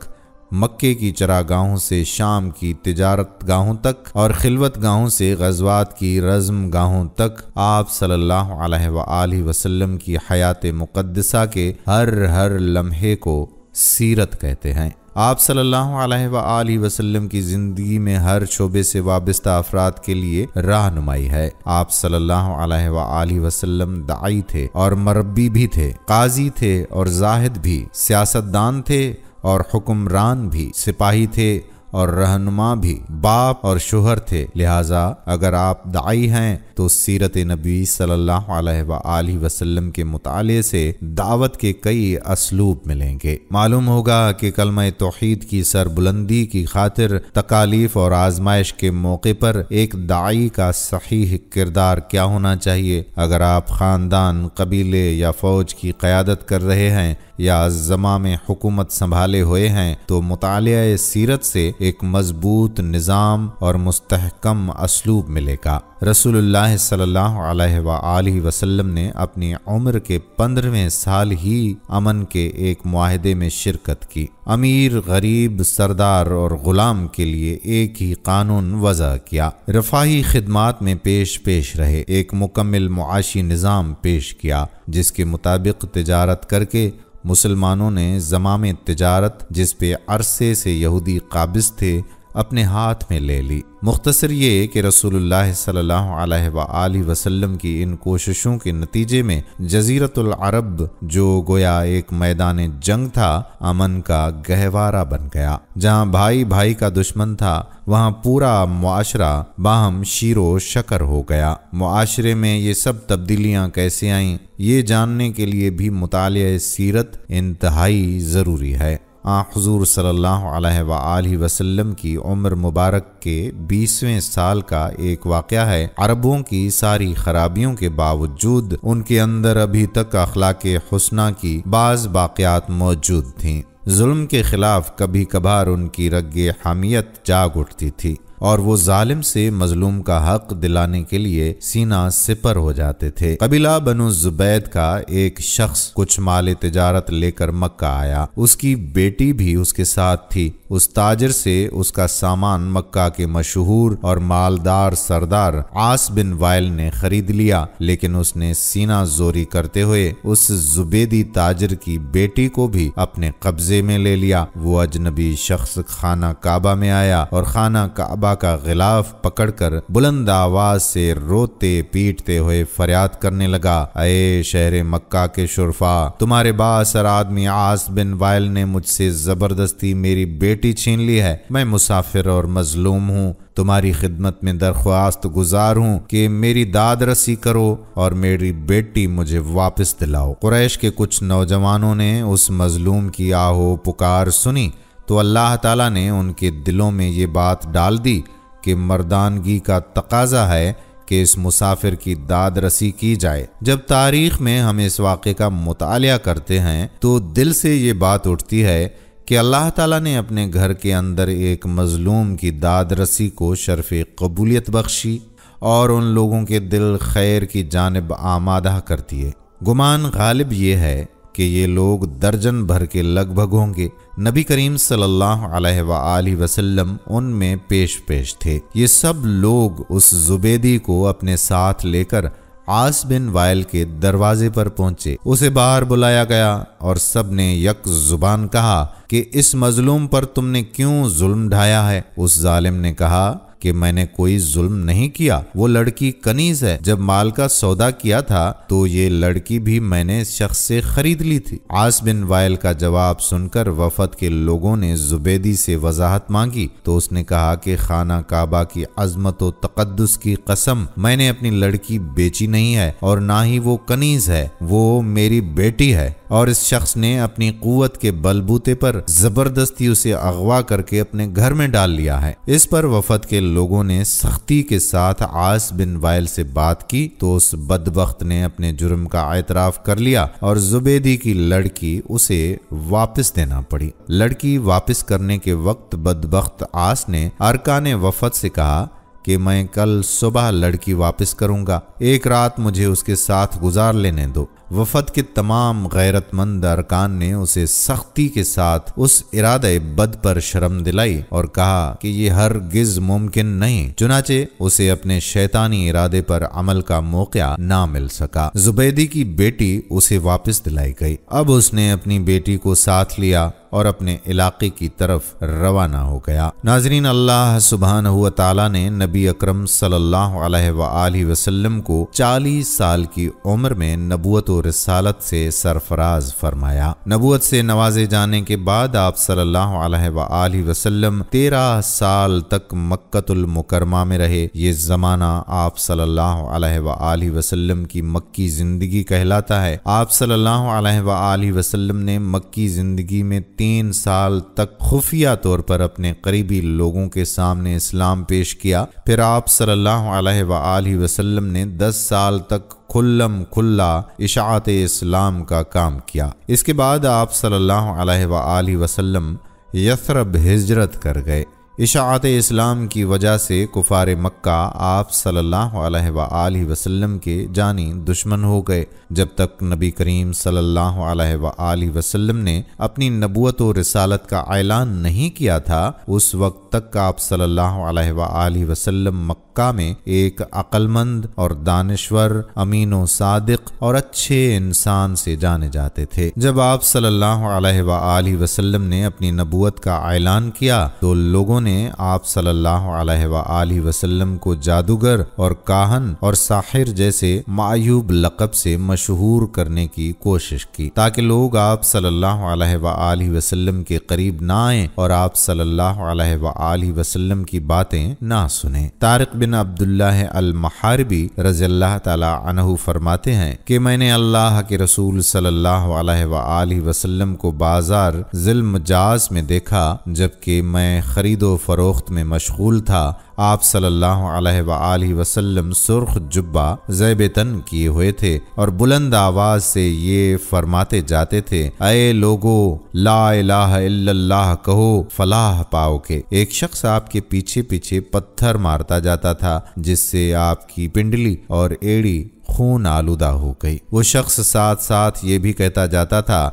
मक्के की चरागाहों से शाम की तजारत गाहों तक और खिलवत गाहों से गजवात की रज़म गाहों तक आप सल्लल्लाहु अलैहि वसल्लम की हयात मुक़दसा के हर हर लम्हे को सीरत कहते हैं आप सल्लल्लाहु अलैहि वसल्लम की ज़िंदगी में हर शोबे से वाबस्ता अफराद के लिए रहनुमाई है आप सल्लल्लाहु अलैहि वसल्लम दाई थे और मरबी भी थे काजी थे और जाहिद भी सियासतदान थे और हुक्मरान भी सिपाही थे और रहनुमा भी बाप और शोहर थे लिहाजा अगर आप दाई हैं तो सीरत नबी सल्लल्लाहु वसल्लम के मुताले से दावत के कई असलूब मिलेंगे मालूम होगा कि कलम तोहद की सरबुलंदी की खातिर तकालीफ और आजमाइश के मौके पर एक दाई का सही किरदार क्या होना चाहिए अगर आप ख़ानदान कबीले या फ़ौज की क़्यादत कर रहे हैं या जमा में हुकूमत संभाले हुए हैं तो मुताल सीरत से एक मजबूत निज़ाम और मस्तकम असलूब मिलेगा रसूल सल्लल्लाहु ने अपनी उम्र के पंद्रहवें साल ही अमन के एक माहदे में शिरकत की अमीर गरीब सरदार और ग़ुलाम के लिए एक ही कानून वज़ा किया रफाही खदमात में पेश पेश रहे एक मुकम्मल मुआशी निज़ाम पेश किया जिसके मुताबिक तजारत करके मुसलमानों ने जमाम तजारत जिसपे अरसे से यहूदी काबिज थे अपने हाथ में ले ली मुख्तसर ये कि रसूल सल्लल्लाहु वसल्लम की इन कोशिशों के नतीजे में जजीरतुल अरब जो गोया एक मैदान जंग था अमन का गहवारा बन गया जहाँ भाई भाई का दुश्मन था वहाँ पूरा मुआशरा बाहम शीरो शकर हो गया मुआशरे में ये सब तब्दीलियाँ कैसे आईं ये जानने के लिए भी मुताल सीरत इंतहाई ज़रूरी है हजूर सल्ला वसलम की उम्र मुबारक के बीसवें साल का एक वाक़ है अरबों की सारी खराबियों के बावजूद उनके अंदर अभी तक अखलाक हसना की बाज़ बात मौजूद थी जुल्म के खिलाफ कभी कभार उनकी रग हामियत जाग उठती थी और वो जालिम से मजलूम का हक दिलाने के लिए सीना सिपर हो जाते थे कबीला बनु जुबैद का एक शख्स कुछ माल तजारत लेकर मक्का आया उसकी बेटी भी उसके साथ थी उस ताजर से उसका सामान मक्का के मशहूर और मालदार सरदार आस बिन वायल ने खरीद लिया लेकिन उसने सीना जोरी करते हुए उस जुबेदी ताजर की बेटी को भी अपने कब्जे में ले लिया वो अजनबी शख्स खाना काबा में आया और खाना काबा खलीफा का गिलाफ पकड़कर बुलंद आवाज से रोते पीटते हुए फरियाद करने लगा अये शहर मक्का के शुरफा तुम्हारे बासर आदमी आस बिन वायल ने मुझसे जबरदस्ती मेरी बेटी छीन ली है मैं मुसाफिर और मजलूम हूँ तुम्हारी खिदमत में दरख्वास्त गुजार हूँ कि मेरी दाद रसी करो और मेरी बेटी मुझे वापस दिलाओ कुरैश के कुछ नौजवानों ने उस मजलूम की आहो पुकार सुनी तो अल्लाह ताला ने उनके दिलों में ये बात डाल दी कि मर्दानगी का तकाजा है कि इस मुसाफिर की दाद रसी की जाए जब तारीख में हम इस वाक़े का मुताल करते हैं तो दिल से ये बात उठती है कि अल्लाह ताला ने अपने घर के अंदर एक मज़लूम की दाद रसी को शरफ़ कबूलियत बख्शी और उन लोगों के दिल खैर की जानब आमादा कर दिए गुमान गालिब ये है कि ये लोग दर्जन भर के लगभग होंगे नबी करीम सल्लल्लाहु अलैहि वसल्लम उनमें पेश पेश थे ये सब लोग उस जुबेदी को अपने साथ लेकर आस बिन वायल के दरवाजे पर पहुंचे उसे बाहर बुलाया गया और सब ने यक जुबान कहा कि इस मजलूम पर तुमने क्यों जुल्म ढाया है उस जालिम ने कहा कि मैंने कोई जुल्म नहीं किया वो लड़की कनीज है जब माल का सौदा किया था तो ये लड़की भी मैंने शख्स से खरीद ली थी आस बिन वायल का जवाब सुनकर वफद के लोगों ने जुबेदी से वजाहत मांगी तो उसने कहा कि खाना काबा की अजमत और तकदस की कसम मैंने अपनी लड़की बेची नहीं है और ना ही वो कनीज है वो मेरी बेटी है और इस शख्स ने अपनी कुत के बलबूते पर जबरदस्ती उसे अगवा करके अपने घर में डाल लिया है इस पर वफद के लोगों ने सख्ती के साथ आस बिन वायल से बात की तो उस बदबख्त ने अपने जुर्म का एतराफ कर लिया और जुबेदी की लड़की उसे वापस देना पड़ी लड़की वापस करने के वक्त बदबख्त आस ने अरकान वफद से कहा कि मैं कल सुबह लड़की वापस करूंगा एक रात मुझे उसके साथ गुजार लेने दो वफद के तमाम गैरतमंद अरकान ने उसे सख्ती के साथ उस इरादे बद पर शर्म दिलाई और कहा कि ये हर गिज मुमकिन नहीं चुनाचे उसे अपने शैतानी इरादे पर अमल का मौका ना मिल सका जुबैदी की बेटी उसे वापस दिलाई गई अब उसने अपनी बेटी को साथ लिया और अपने इलाके की तरफ रवाना हो गया नाजरीन अल्लाह सुबहान हुआ ने नबी अक्रम सल्लल्लाहु वसलम को 40 साल की उम्र में नबूत रसालत से सरफराज फरमाया नबूत से नवाजे जाने के बाद आप सल्लल्लाहु अलैहि वसल्लम तेरह साल तक मक्तुलमकरमा में रहे ये जमाना आप सल्लल्लाहु अलैहि वसल्लम की मक्की जिंदगी कहलाता है आप सल्लल्लाहु अलैहि वसल्लम ने मक्की जिंदगी में तीन साल तक खुफिया तौर पर अपने करीबी लोगों के सामने इस्लाम पेश किया फिर आप सल्लल्लाहु वसलम ने दस साल तक खुल्लम खुल्ला इशात इस्लाम का काम किया इसके बाद आप सल्लल्लाहु अलैहि वसल्लम यसरब हिजरत कर गए इशात इस्लाम की वजह से कुफार मक्का आप सल्लल्लाहु अलैहि वसल्लम के जानी दुश्मन हो गए जब तक नबी करीम सल्लल्लाहु अलैहि वसल्लम ने अपनी नबूत और रिसालत का ऐलान नहीं किया था उस वक्त तक का आप सल्लल्लाहु अलैहि वसल्लम मक्का में एक अक्लमंद और दानश्वर अमीन सादिक और अच्छे इंसान से जाने जाते थे जब आप सल्लल्लाहु अलैहि वसल्लम ने अपनी नबूत का ऐलान किया तो लोगों ने आप सल्लल्लाहु अलैहि वसल्लम को जादूगर और काहन और साहिर जैसे मायूब लकब से मशहूर करने की कोशिश की ताकि लोग आप सल्लल्लाहु अलैहि वसल्लम के करीब ना आए और आप सल्लल्लाहु अलैहि वसल्लम की बातें ना सुने तारक बिन अब्दुल्लाह अल महारबी रजी अल्लाह अनहु फरमाते हैं कि मैंने अल्लाह के रसूल सल्लल्लाहु अलैहि व आलि वसल्लम को बाजार जिल्म जाज में देखा जबकि मैं खरीदो फरोख्त में मशगूल था आप सल्लल्लाहु अलैहि वसल्लम सुर्ख जुब्बा जैब तन किए हुए थे और बुलंद आवाज से ये फरमाते जाते थे अय लोगो ला इलाह इल्लल्लाह कहो फलाह पाओ के एक शख्स आपके पीछे पीछे पत्थर मारता जाता था जिससे आपकी पिंडली और एड़ी खून आलूदा हो गई वो शख्स साथ साथ ये भी कहता जाता था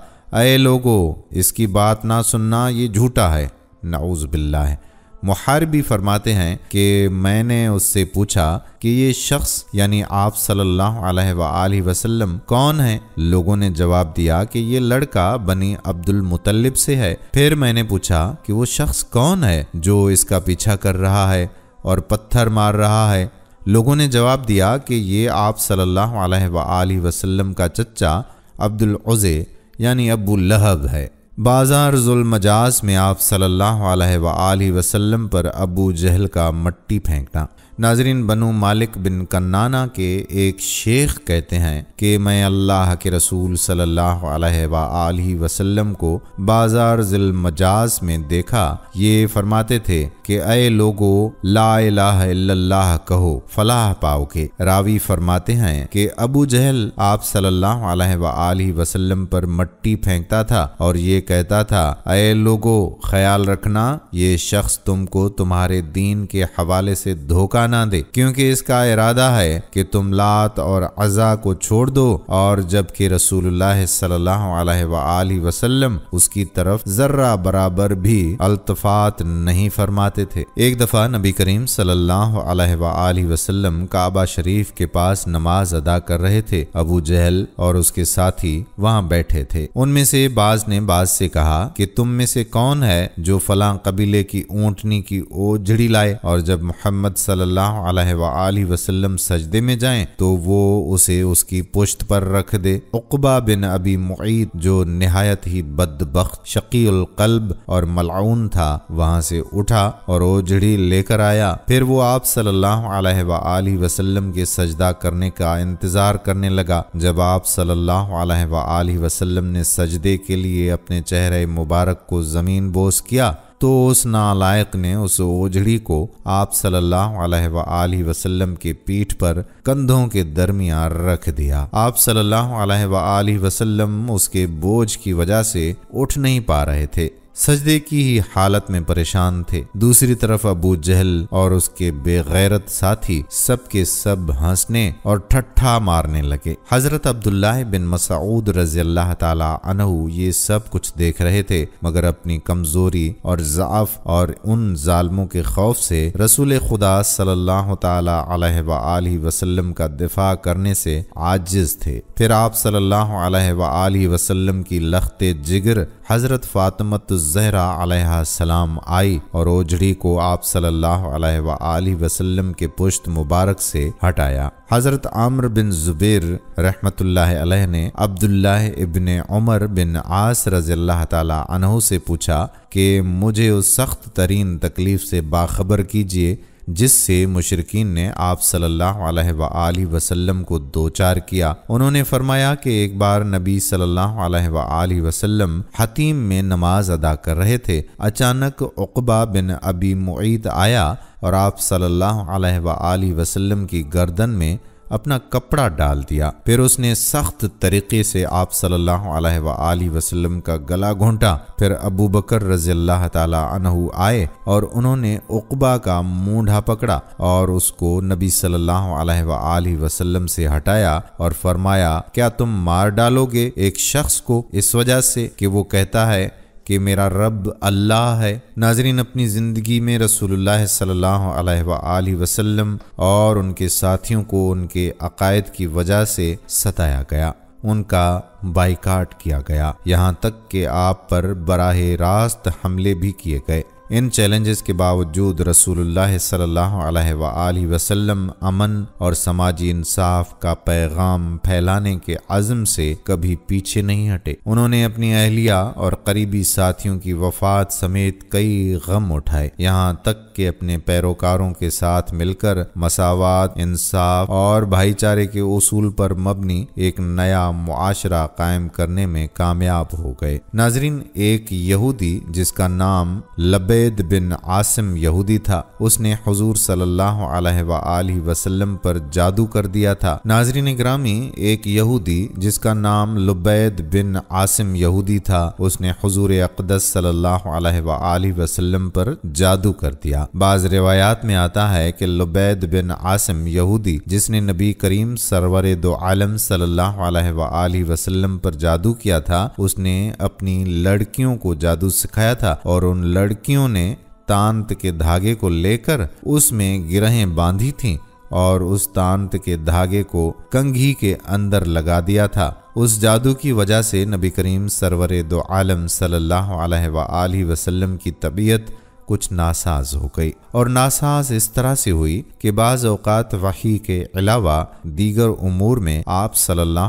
अये लोगो इसकी बात ना सुनना ये झूठा है नाउज बिल्ला है मुहार भी फरमाते हैं कि मैंने उससे पूछा कि ये शख्स यानी आप सल्लल्लाहु अलैहि वसल्लम कौन है लोगों ने जवाब दिया कि ये लड़का बनी अब्दुल मुतलिब से है फिर मैंने पूछा कि वो शख्स कौन है जो इसका पीछा कर रहा है और पत्थर मार रहा है लोगों ने जवाब दिया कि ये आप सल्लल्लाहु अलैहि वसल्लम का चच्चा अब्दुल उज़े यानी अबू लहब है बाजार मजाज में आप सल्लल्लाहु अलैहि वसल्लम पर अबू जहल का मट्टी फेंकना नाजरीन बनु मालिक बिन कन्नाना के एक शेख कहते हैं कि मैं अल्लाह के रसूल सल्लल्लाहु अलैहि वसल्लम को बाजार जिल मजाज में देखा ये फरमाते थे कि अय लोगो ला कहो फलाह के रावी फरमाते हैं कि अबू जहल आप सल्लल्लाहु अलैहि वसल्लम पर मट्टी फेंकता था और ये कहता था अय लोगो ख्याल रखना ये शख्स तुमको तुम्हारे दीन के हवाले से धोखा ना दे क्योंकि इसका इरादा है कि तुम लात और अजा को छोड़ दो और जबकि रसूल वसल्लम उसकी तरफ जर्रा बराबर भी अल्तफात नहीं फरमाते थे एक दफ़ा नबी करीम सल्लाम काबा शरीफ के पास नमाज अदा कर रहे थे अबू जहल और उसके साथी वहाँ बैठे थे उनमें से बाज ने बाज से कहा कि तुम में से कौन है जो फला कबीले की ऊँटनी की ओझड़ी लाए और जब मोहम्मद सल्ला सल्लल्लाहु वसल्लम सजदे में जाएं तो वो उसे उसकी पुश्त पर रख दे उकबा बिन अबी मुईद जो नहायत ही बदबख्त शकील कल्ब और मलाउन था वहां से उठा और ओझड़ी लेकर आया फिर वो आप सल्लल्लाहु अलैहि वसल्लम के सजदा करने का इंतजार करने लगा जब आप सल्लल्लाहु अलैहि वसल्लम ने सजदे के लिए अपने चेहरे मुबारक को जमीन बोस किया तो उस नालायक ने उस ओझड़ी को आप सल्लल्लाहु अलैहि वसल्लम के पीठ पर कंधों के दरमिया रख दिया आप सल्लल्लाहु अलैहि वसल्लम उसके बोझ की वजह से उठ नहीं पा रहे थे सजदे की ही हालत में परेशान थे दूसरी तरफ अबू जहल और उसके बेगैरत साथी सब के सब हंसने और ठट्ठा मारने लगे हजरत अब्दुल्ला बिन मसऊद रजी अल्लाह तला ये सब कुछ देख रहे थे मगर अपनी कमजोरी और जाफ और उन जालमों के खौफ से रसूल खुदा सल्लल्लाहु अलैहि वसल्लम का दिफा करने से आजिज थे फिर आप सल्लल्लाहु अलैहि वसल्लम की लखते जिगर हजरत फातमत जहरा सलाम आई और ओझड़ी को आप सल्ला अलैहि वसल्लम के पुश्त मुबारक से हटाया हज़रत आमर बिन जुबेर रहमत ने अब्दुल्लाह इबन उमर बिन आस रज़ील्ला तहों से पूछा कि मुझे उस सख्त तरीन तकलीफ़ से बाखबर कीजिए जिससे मुशरकिन ने आप सल्ला वसलम वसल्लम को दो चार किया उन्होंने फरमाया कि एक बार नबी सल्ला वसलम वसल्लम हतीम में नमाज अदा कर रहे थे अचानक उकबा बिन अबी मुईद आया और आप सल्ला वसलम वसल्लम की गर्दन में अपना कपड़ा डाल दिया फिर उसने सख्त तरीके से आप सल्लल्लाहु अलैहि वसल्लम का गला घोंटा फिर अबू बकर रजील्लाहू आए और उन्होंने उकबा का मूढ़ा पकड़ा और उसको नबी सल्लल्लाहु अलैहि वसल्लम से हटाया और फरमाया क्या तुम मार डालोगे एक शख्स को इस वजह से कि वो कहता है कि मेरा रब अल्लाह है नाजरीन अपनी ज़िंदगी में रसोल्ला वसम और उनके साथियों को उनके अकायद की वजह से सताया गया उनका बाइकाट किया गया यहाँ तक कि आप पर बराह रास्त हमले भी किए गए इन चैलेंजेस के बावजूद रसूल सल्लल्लाहु अमन और समाजी इंसाफ का पैगाम फैलाने के आज़म से कभी पीछे नहीं हटे उन्होंने अपनी अहलिया और करीबी साथियों की वफात समेत कई गम उठाए यहाँ तक के अपने पैरोकारों के साथ मिलकर मसावत इंसाफ और भाईचारे के उसूल पर मबनी एक नया मुआशरा कायम करने में कामयाब हो गए नाजरीन एक यहूदी जिसका नाम लबेद बिन आसिम यहूदी था उसने हजूर सल्लल्लाहु अलैहि पर जादू कर दिया था नाजरीन ग्रामी एक यहूदी जिसका नाम लुबैद बिन आसिम यहूदी था उसने हजूर अकदस सल्लल्लाहु पर जादू कर दिया बाज़ रिवायात में आता है कि लुबैद बिन आसिम यहूदी जिसने नबी करीम सरवर दो आलम सल्ला वसलम पर जादू किया था उसने अपनी लड़कियों को जादू सिखाया था और उन लड़कियों ने तांत के धागे को लेकर उसमें गिरहें बांधी थीं और उस तांत के धागे को कंघी के अंदर लगा दिया था उस जादू की वजह से नबी करीम सरवर दो आलम सल्ला अलैहि वसल्लम की तबीयत कुछ नासाज हो गई और नासाज इस तरह से हुई कि बाज़ अवकात वही के अलावा दीगर उमूर में आप सल्ला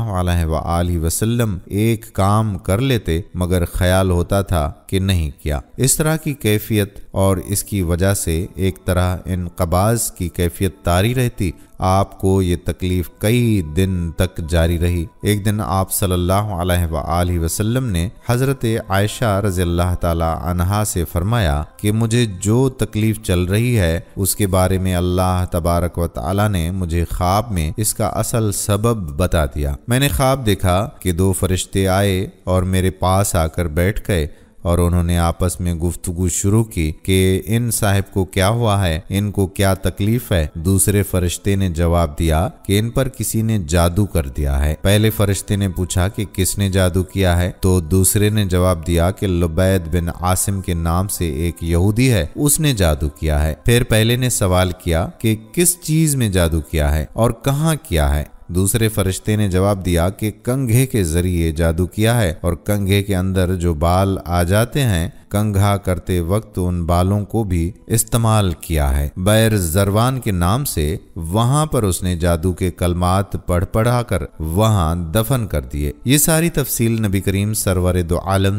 वसलम एक काम कर लेते मगर ख्याल होता था कि नहीं किया इस तरह की कैफियत और इसकी वजह से एक तरह इनकबाज की कैफियत तारी रहती आपको ये तकलीफ कई दिन तक जारी रही एक दिन आप सल्लल्लाहु अलैहि वसल्लम ने हज़रत आयशा रज़ी अल्लाह तहा से फरमाया कि मुझे जो तकलीफ चल रही है उसके बारे में अल्लाह तबारक व ताली ने मुझे ख्वाब में इसका असल सबब बता दिया मैंने ख्वाब देखा कि दो फरिश्ते आए और मेरे पास आकर बैठ गए और उन्होंने आपस में गुफ्तगु शुरू की कि इन साहब को क्या हुआ है इनको क्या तकलीफ है दूसरे फरिश्ते ने जवाब दिया कि इन पर किसी ने जादू कर दिया है पहले फरिश्ते ने पूछा कि किसने जादू किया है तो दूसरे ने जवाब दिया कि लुबैद बिन आसिम के नाम से एक यहूदी है उसने जादू किया है फिर पहले ने सवाल किया कि किस चीज में जादू किया है और कहाँ किया है दूसरे फरिश्ते ने जवाब दिया कि कंघे के जरिए जादू किया है और कंघे के अंदर जो बाल आ जाते हैं कंघा करते वक्त उन बालों को भी इस्तेमाल किया है बैर जरवान के नाम से वहां पर उसने जादू के कलमात पढ़ पढ़ा कर वहां दफन कर दिए ये सारी तफसील नबी करीम सरवर दो आलम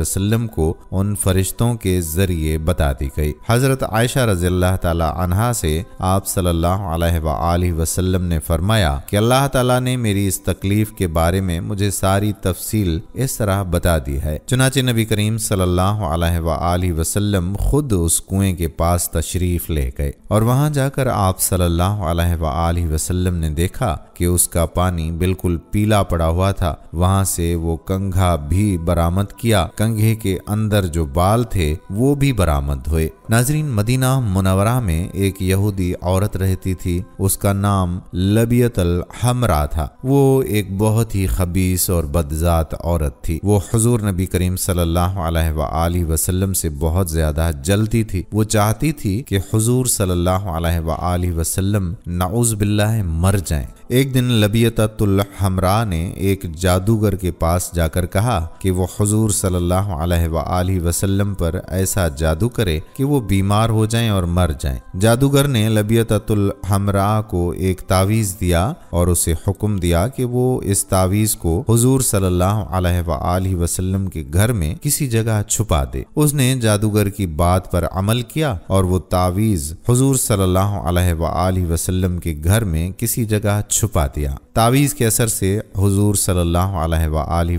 वसल्लम को उन फरिश्तों के जरिए बता दी गई हजरत आयशा रजी अल्लाह से आप सल्लल्लाहु वसल्लम ने फरमाया कि अल्लाह तला ने मेरी इस तकलीफ के बारे में मुझे सारी तफसील इस तरह बता दी है चुनाचे नबी करीम सल्लल्लाहु अलैहि वसल्लम ख़ुद उस कुएं के पास तशरीफ़ ले गए और वहां जाकर आप सल्लल्लाहु अलैहि वसल्लम ने देखा कि उसका पानी बिल्कुल पीला पड़ा हुआ था वहां से वो कंघा भी बरामद किया कंघे के अंदर जो बाल थे वो भी बरामद हुए नाजरीन मदीना मुनवरा में एक यहूदी औरत रहती थी उसका नाम लबियत अल हमरा था वो एक बहुत ही खबीस और बदजात औरत थी वो हजूर नबी करीम सल्ला सल्लल्लाहु अलैहि वसल्लम से बहुत ज्यादा जलती थी वो चाहती थी कि हुजूर सल्लल्लाहु अलैहि वसल्लम नाउज बिल्ला मर जाएं एक दिन लबियतुल हमरा ने एक जादूगर के पास जाकर कहा कि वो हजूर सल्लल्लाहु अलैहि वसल्लम पर ऐसा जादू करे कि वो बीमार हो जाएं और मर जाएं। जादूगर ने लबियतुल हमरा को एक तावीज़ दिया और उसे हुक्म दिया कि वो इस तावीज़ को हजूर सल्लल्लाहु अलैहि वसल्लम के घर में किसी जगह छुपा दे उसने जादूगर की बात पर अमल किया और वो तावीज़ हजूर सल्लल्लाहु वसल्लम के घर में किसी जगह छुपा दिया तावीज़ के असर से हजूर सल्ला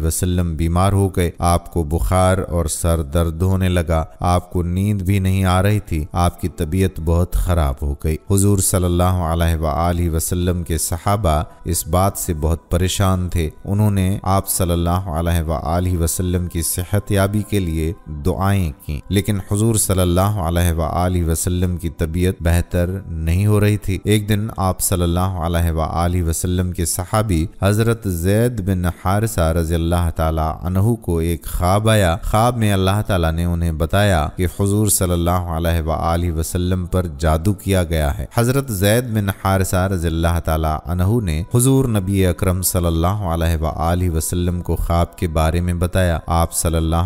वसलम बीमार हो गए आपको बुखार और सर दर्द होने लगा आपको नींद भी नहीं आ रही थी आपकी तबीयत बहुत ख़राब हो गई हजूर सल्ला वसलम के सहाबा इस बात से बहुत परेशान थे उन्होंने आप सल्ला वसलम की सेहत याबी के लिए दुआएं की लेकिन हजूर सल्ला वसलम की तबीयत बेहतर नहीं हो रही थी एक दिन आप सल्लल्लाहु वसलम के सहाबी हज़रत जैद बिन हारसा रजी अल्लाह तहु को एक ख्वाब आया ख्वाब में अल्लाह तला ने उन्हें बताया कि हजूर सल्ला वसलम पर जादू किया गया है हज़रत जैद बिन हारसा रजी अल्लाह तहु ने हजूर नबी अक्रम सल्लल्लाहु वसलम को ख्वाब के बारे में बताया आप सल्ला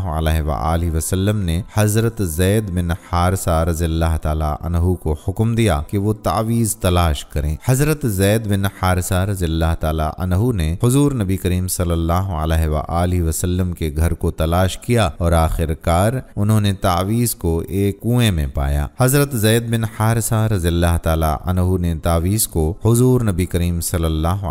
वसलम ने हज़रत जैद बिन हारसा रजी अल्लाह तहु को हुक्म दिया कि वो तावीज़ तलाश करें हज़रत जैद बिन हारसा रजी रजील्ला तहु ने हजूर नबी करीम सल्लल्लाहु अलैहि के घर को तलाश किया और आखिरकार उन्होंने तावीज़ को एक कुएं में पाया हज़रत जैद बिन हारसा रजील्ला तहु ने तावीज़ को हजूर नबी करीम सल्लल्लाहु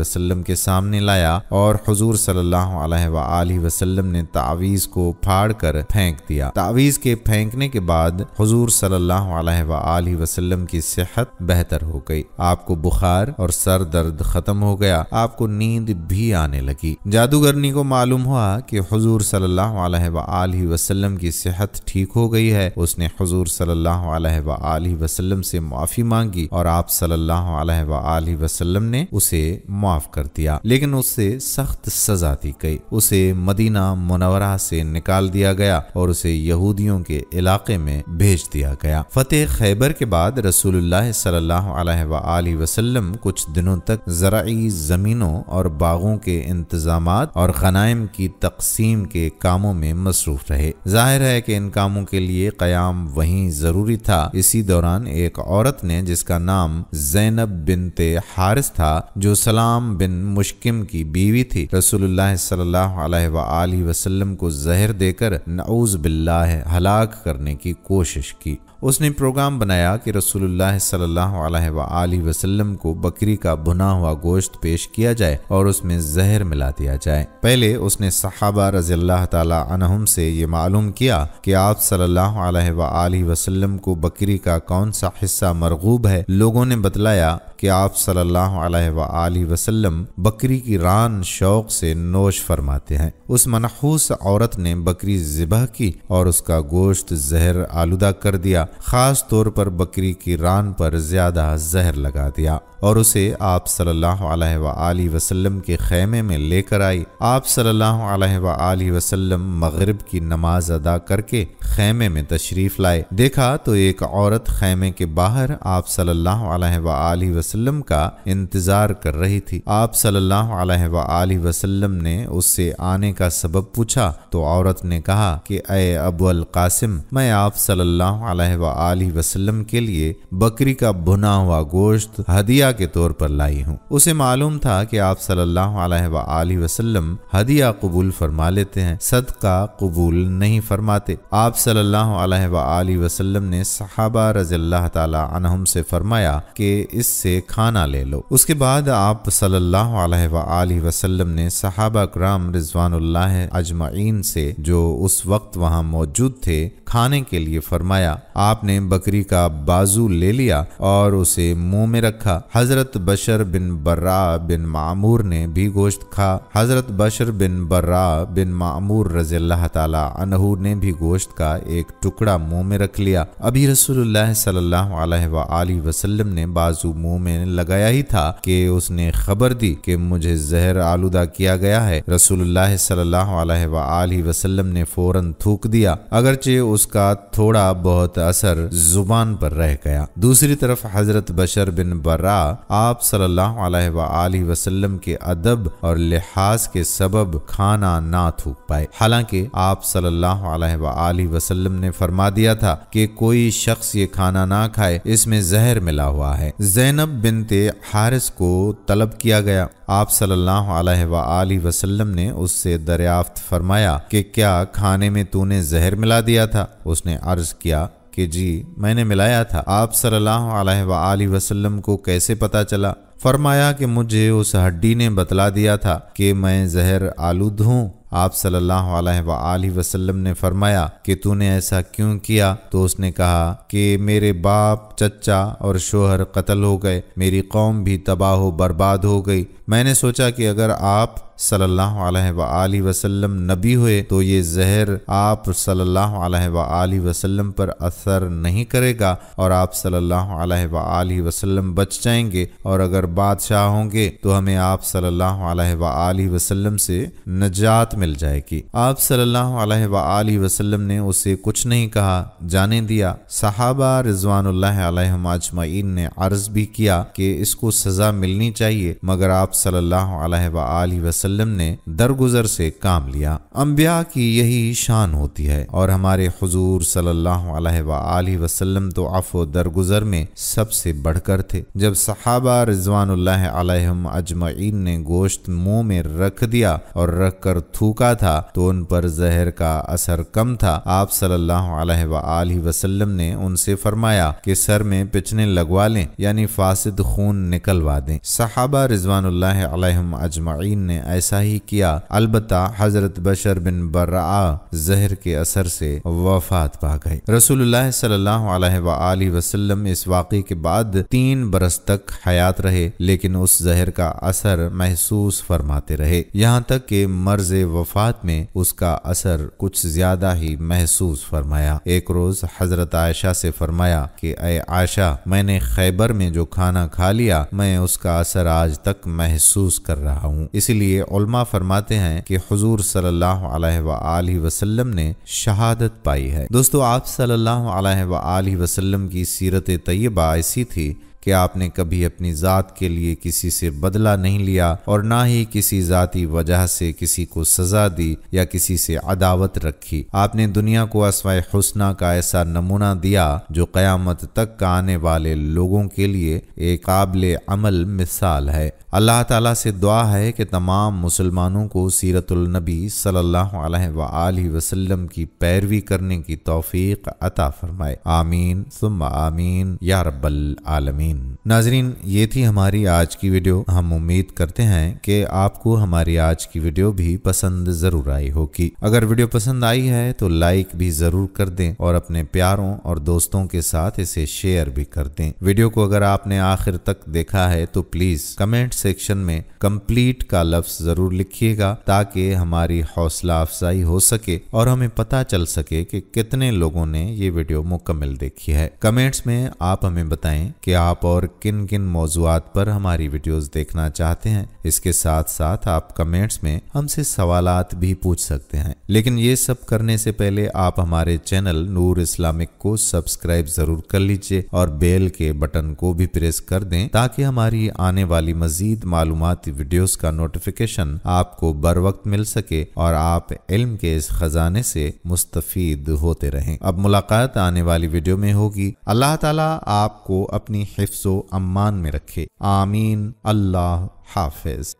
वसलम के सामने लाया और हजूर सल्लल्लाहु वसलम ने तावीज़ को फाड़ कर फेंक दिया तावीज़ के फेंकने के बाद हजूर सल्लल्लाहु वसलम की सेहत बेहतर हो गई आपको बुखार और सर दर्द ख़त्म हो गया आपको नींद भी आने लगी जादूगरनी को मालूम हुआ कि हजूर सल्लल्लाहु अलैहि वसल्लम की सेहत ठीक हो गई है उसने हजूर सल्लल्लाहु अलैहि वसल्लम से माफ़ी मांगी और आप सल्लल्लाहु अलैहि वसल्लम ने उसे माफ़ कर दिया लेकिन उससे सख्त सजा दी गई उसे मदीना मुनवरा से निकाल दिया गया और उसे यहूदियों के इलाके में भेज दिया गया फतेह खैबर के बाद रसूलुल्लाह सल्लल्लाहु अलैहि वसल्लम कुछ दिनों तक जरा ज़मीनों और बागों के इंतजाम और ख़नाइम की तकसीम के कामों में मसरूफ़ रहे जाहिर है कि इन कामों के लिए क्याम वही ज़रूरी था इसी दौरान एक औरत ने जिसका नाम जैनब बिन ते हारिस था जो सलाम बिन मुश्किम की बीवी थी रसोल्ला वसल्लम को जहर देकर नऊज बिल्ला हलाक करने की कोशिश की उसने प्रोग्राम बनाया कि रसोल्ला सल्लल्लाहु वसल्लम को बकरी का भुना हुआ गोश्त पेश किया जाए और उसमें जहर मिला दिया जाए पहले उसने सहाबा रजी अल्लाह से ये मालूम किया कि आप सल्ला अलैहि वसल्लम को बकरी का कौन सा हिस्सा मरगूब है लोगों ने बतलाया कि आप सल्ला वसल्लम बकरी की रान शौक से नोश फरमाते हैं उस मनहूस औरत ने बकरी ज़िबह की और उसका गोश्त जहर आलूदा कर दिया ख़ास तौर पर बकरी की रान पर ज़्यादा जहर लगा दिया और उसे आप सल्लल्लाहु वसल्लम के खेमे में लेकर आई आप सल्लल्लाहु अलैहि वसल्लम की नमाज अदा करके खेमे में तशरीफ़ लाए देखा तो एक औरत खेमे के बाहर आप सल्लल्लाहु वसल्लम का इंतज़ार कर रही थी आप सल्लल्लाहु वसल्लम ने उससे आने का सबब पूछा तो औरत ने कहा कि अय अबुल कासिम मैं आप सल्लल्लाहु वसल्लम के लिए बकरी का भुना हुआ गोश्त हदिया के तौर पर लाई हूँ उसे मालूम था कि आप सल्लल्लाहु अलैहि वसल्लम हदिया कबूल फरमा लेते हैं सदका कबूल नहीं फरमाते आप सल्लल्लाहु अलैहि वसल्लम ने सहाबा रजील्ला से फरमाया कि इससे खाना ले लो उसके बाद आप सल्ला वसल्लम ने सहाबा क्राम रिजवान अजमाइन से जो उस वक्त वहाँ मौजूद थे खाने के लिए फरमाया आपने बकरी का बाजू ले लिया और उसे मुंह में रखा हज़रत बशर बिन बर्रा बिन मामूर ने भी गोश्त खा हज़रत बशर बिन बर्रा बिन मामूर रज़ी तहू ने भी गोश्त का एक टुकड़ा मुंह में रख लिया अभी रसूलुल्लाह वसल्लम ने बाजू मुंह में लगाया ही था कि उसने खबर दी कि मुझे जहर आलूदा किया गया है रसूलुल्लाह वसल्लम ने फौरन थूक दिया अगरचे उसका थोड़ा बहुत असर जुबान पर रह गया दूसरी तरफ हजरत बशर बिन बर्रा आप सल्लल्लाहु अलैहि वसल्लम के अदब और लिहाज के सबब खाना ना थूक पाए हालांकि आप सल्लल्लाहु अलैहि वसल्लम ने फरमा दिया था कि कोई शख्स ये खाना ना खाए इसमें जहर मिला हुआ है जैनब बिनते हारिस को तलब किया गया आप सल्लल्लाहु अलैहि वसल्लम ने उससे दरियाफ्त फरमाया कि क्या खाने में तूने जहर मिला दिया था उसने अर्ज किया कि जी मैंने मिलाया था आप सल्लल्लाहु अलैहि वसल्लम को कैसे पता चला फरमाया कि मुझे उस हड्डी ने बतला दिया था कि मैं जहर आलूद हूँ आप सल्लल्लाहु अलैहि वसल्लम ने फरमाया कि तूने ऐसा क्यों किया तो उसने कहा कि मेरे बाप चचा और शोहर कत्ल हो गए मेरी कौम भी तबाह बर्बाद हो गई मैंने सोचा कि अगर आप सल्लल्लाहु अलैहि वसल्लम नबी हुए तो ये जहर आप सल्लल्लाहु अलैहि वसल्लम पर असर नहीं करेगा और आप सल्लल्लाहु अलैहि वसल्लम बच जाएंगे और अगर बादशाह होंगे तो हमें आप सल्लल्लाहु अलैहि वसल्लम से नजात मिल जाएगी आप सल्ला ने उसे कुछ नहीं कहा जाने दिया साहबा रिजवान ने अर्ज भी किया कि इसको सजा मिलनी चाहिए मगर आप सल्ला वसलम ने दरगुजर से काम लिया अम्बिया की यही शान होती है और हमारे हजूर सल्ला वसलम तो अफो दरगुजर में सबसे बढ़कर थे जब सहाबा रिजवान अजमाइन ने गोश्त मुंह में रख दिया और रख कर थू फूका था तो उन पर जहर का असर कम था आप सल्लल्लाहु अलैहि वसल्लम ने उनसे फरमाया कि सर में पिचने लगवा लें यानी फासिद खून निकलवा दें सहाबा रिजवान अजमाइन ने ऐसा ही किया अलबत् हजरत बशर बिन बर्रा जहर के असर से वफात पा गए रसूल सल्लल्लाहु अलैहि वसल्लम इस वाक़े के बाद तीन बरस तक हयात रहे लेकिन उस जहर का असर महसूस फरमाते रहे यहाँ तक के मर्ज व वफात में उसका असर कुछ ज्यादा ही महसूस फरमाया एक रोज हजरत आयशा से फरमाया कि अय आयशा मैंने खैबर में जो खाना खा लिया मैं उसका असर आज तक महसूस कर रहा हूँ इसलिए फरमाते हैं कि हजूर सल्लाम वसल्लम ने शहादत पाई है दोस्तों आप सल्लाम वसल्लम की सीरत तय्यबा ऐसी थी कि आपने कभी अपनी ज़ात के लिए किसी से बदला नहीं लिया और ना ही किसी ज़ाती वजह से किसी को सज़ा दी या किसी से अदावत रखी आपने दुनिया को असवाय हुसना का ऐसा नमूना दिया जो क्यामत तक का आने वाले लोगों के लिए एक काबिल अमल मिसाल है अल्लाह ताला से दुआ है कि तमाम मुसलमानों को सीरतुलनबी सल्ला वसलम की पैरवी करने की तोफ़ी अता फरमाए आमीन सुम आमीन या रब्बल आलमीन आमीन नाजरीन ये थी हमारी आज की वीडियो हम उम्मीद करते हैं कि आपको हमारी आज की वीडियो भी पसंद जरूर आई होगी अगर वीडियो पसंद आई है तो लाइक भी जरूर कर दें और अपने प्यारों और दोस्तों के साथ इसे शेयर भी कर दें वीडियो को अगर आपने आखिर तक देखा है तो प्लीज कमेंट सेक्शन में कंप्लीट का लफ्ज जरूर लिखिएगा ताकि हमारी हौसला अफजाई हो सके और हमें पता चल सके कि कितने लोगों ने ये वीडियो मुकम्मल देखी है कमेंट्स में आप हमें बताएं कि आप और किन किन मौजूद पर हमारी वीडियोस देखना चाहते हैं इसके साथ साथ आप कमेंट्स में हमसे सवाल भी पूछ सकते हैं लेकिन ये सब करने से पहले आप हमारे चैनल नूर इस्लामिक को सब्सक्राइब जरूर कर लीजिए और बेल के बटन को भी प्रेस कर दें ताकि हमारी आने वाली मजीद मालूमती वीडियोस का नोटिफिकेशन आपको बर वक्त मिल सके और आप इल्म के इस खजाने से मुस्तफ होते रहें अब मुलाकात आने वाली वीडियो में होगी अल्लाह ताला आपको अपनी हिफ हिफ्सो अम्मान में रखे आमीन अल्लाह हाफिज